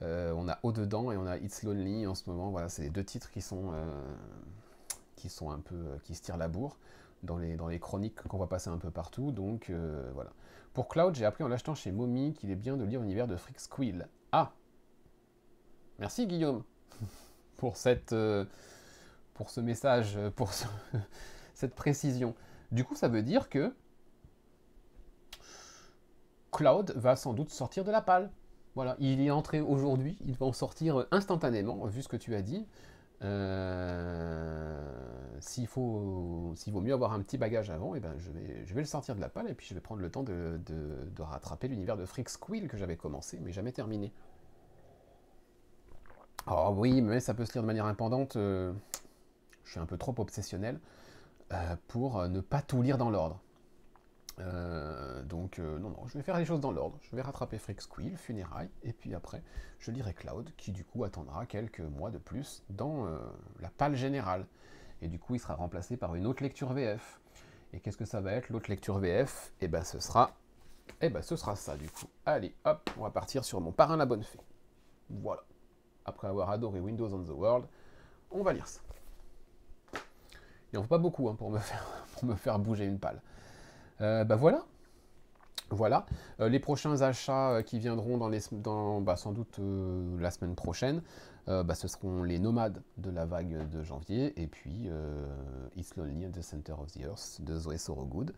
on a Au-dedans et on a It's Lonely en ce moment. Voilà, c'est les deux titres qui sont, qui sont un peu. qui se tirent la bourre dans les, dans les chroniques qu'on va passer un peu partout. Donc voilà. Pour Cloud, j'ai appris en l'achetant chez Momi qu'il est bien de lire l'univers de Freak Squeal. Ah Merci Guillaume pour, cette, euh, pour ce message, euh, pour cette précision. Du coup, ça veut dire que Cloud va sans doute sortir de la palle. Voilà, il est entré aujourd'hui, il va en sortir instantanément, vu ce que tu as dit. Euh, s'il faut, vaut mieux avoir un petit bagage avant, et eh ben je vais, je vais le sortir de la palle et puis je vais prendre le temps de, de rattraper l'univers de Freak Squill que j'avais commencé mais jamais terminé. Oh oui, mais ça peut se lire de manière impendante. Euh, je suis un peu trop obsessionnel euh, pour euh, ne pas tout lire dans l'ordre. donc non, non, je vais faire les choses dans l'ordre. Je vais rattraper Freak Squeal, Funérailles, et puis après, je lirai Cloud, qui du coup attendra quelques mois de plus dans la palle générale. Et du coup, il sera remplacé par une autre lecture VF. Et qu'est-ce que ça va être l'autre lecture VF Eh ben, ce sera, eh ben, ce sera ça du coup. Allez, hop, on va partir sur mon parrain la bonne fée. Voilà après avoir adoré Windows on the World, on va lire ça. Il en faut pas beaucoup hein, pour, me faire, bouger une palle. Euh, bah voilà. Voilà. Euh, les prochains achats euh, qui viendront dans les, dans, bah, sans doute la semaine prochaine, bah, ce seront les nomades de la vague de janvier et puis It's Lonely at the Center of the Earth de Zoé Sorogood.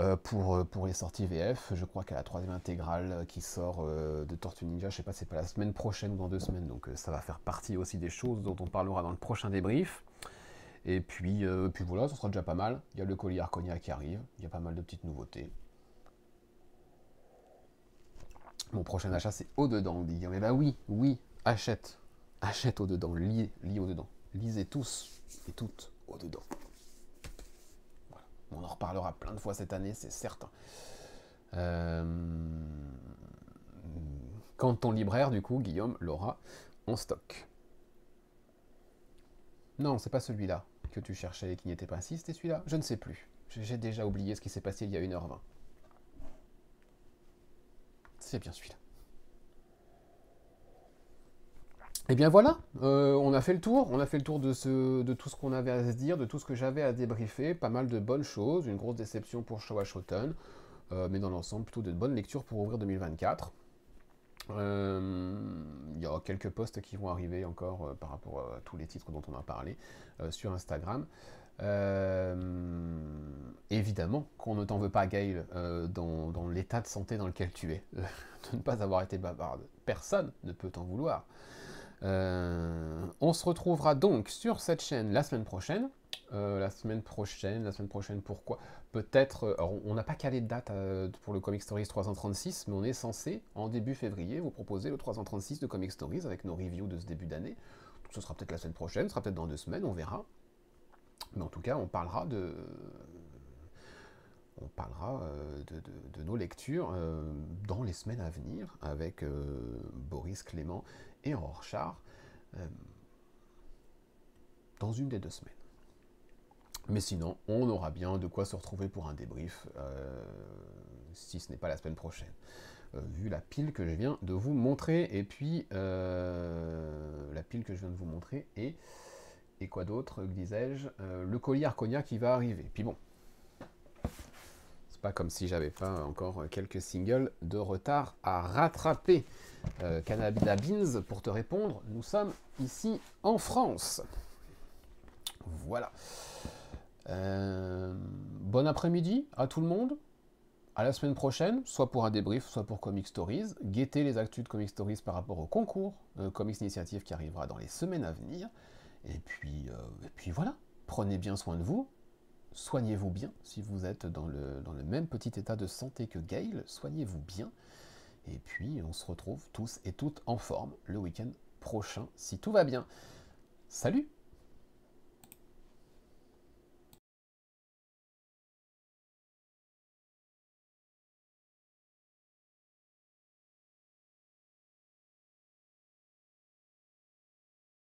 Euh, pour, euh, pour les sorties VF. Je crois qu'à la troisième intégrale euh, qui sort de Tortue Ninja, je sais pas, c'est pas la semaine prochaine ou dans deux semaines, donc ça va faire partie aussi des choses dont on parlera dans le prochain débrief. Et puis, puis voilà, ce sera déjà pas mal. Il y a le collier Arconia qui arrive, il y a pas mal de petites nouveautés. Mon prochain achat, c'est au-dedans, on Mais eh bah ben oui, oui, achète. Achète au-dedans, lisez au-dedans. Lisez tous et toutes au-dedans. On en reparlera plein de fois cette année, c'est certain. Euh, Quand ton libraire, du coup, Guillaume l'aura en stock. Non, c'est pas celui-là que tu cherchais et qui n'était pas. ici. c'était celui-là. Je ne sais plus. J'ai déjà oublié ce qui s'est passé il y a 1h20. C'est bien celui-là. Et eh bien voilà, euh, on a fait le tour, on a fait le tour de, ce, de tout ce qu'on avait à se dire, de tout ce que j'avais à débriefer, pas mal de bonnes choses, une grosse déception pour Showa Shoten, euh, mais dans l'ensemble plutôt de bonnes lectures pour ouvrir 2024. Euh, il y aura quelques posts qui vont arriver encore par rapport à tous les titres dont on a parlé sur Instagram. évidemment qu'on ne t'en veut pas, Gail, dans, dans l'état de santé dans lequel tu es, de ne pas avoir été bavarde. Personne ne peut t'en vouloir. Euh, on se retrouvera donc sur cette chaîne la semaine prochaine. Euh, la semaine prochaine, la semaine prochaine, pourquoi Peut-être, euh, on n'a pas calé de date pour le Comic Stories 336, mais on est censé, en début février, vous proposer le 336 de Comic Stories avec nos reviews de ce début d'année. Ce sera peut-être la semaine prochaine, ce sera peut-être dans deux semaines, on verra. Mais en tout cas, on parlera de, on parlera de nos lectures dans les semaines à venir avec Boris Clément et en recharge euh, dans une des deux semaines. Mais sinon, on aura bien de quoi se retrouver pour un débrief, euh, si ce n'est pas la semaine prochaine. Euh, vu la pile que je viens de vous montrer, et puis la pile que je viens de vous montrer, et, et quoi d'autre, disais-je, le collier Arconia qui va arriver. Puis bon, pas comme si j'avais pas encore quelques singles de retard à rattraper. Euh, Beans, pour te répondre, nous sommes ici en France. Voilà. Euh, bon après-midi à tout le monde. À la semaine prochaine, soit pour un débrief, soit pour Comic Stories. Guettez les actus de Comic Stories par rapport au concours euh, Comics Initiative qui arrivera dans les semaines à venir. Et puis, euh, et puis voilà. Prenez bien soin de vous soignez-vous bien. Si vous êtes dans le, dans le, même petit état de santé que Gail, soignez-vous bien. Et puis, on se retrouve tous et toutes en forme le week-end prochain, si tout va bien. Salut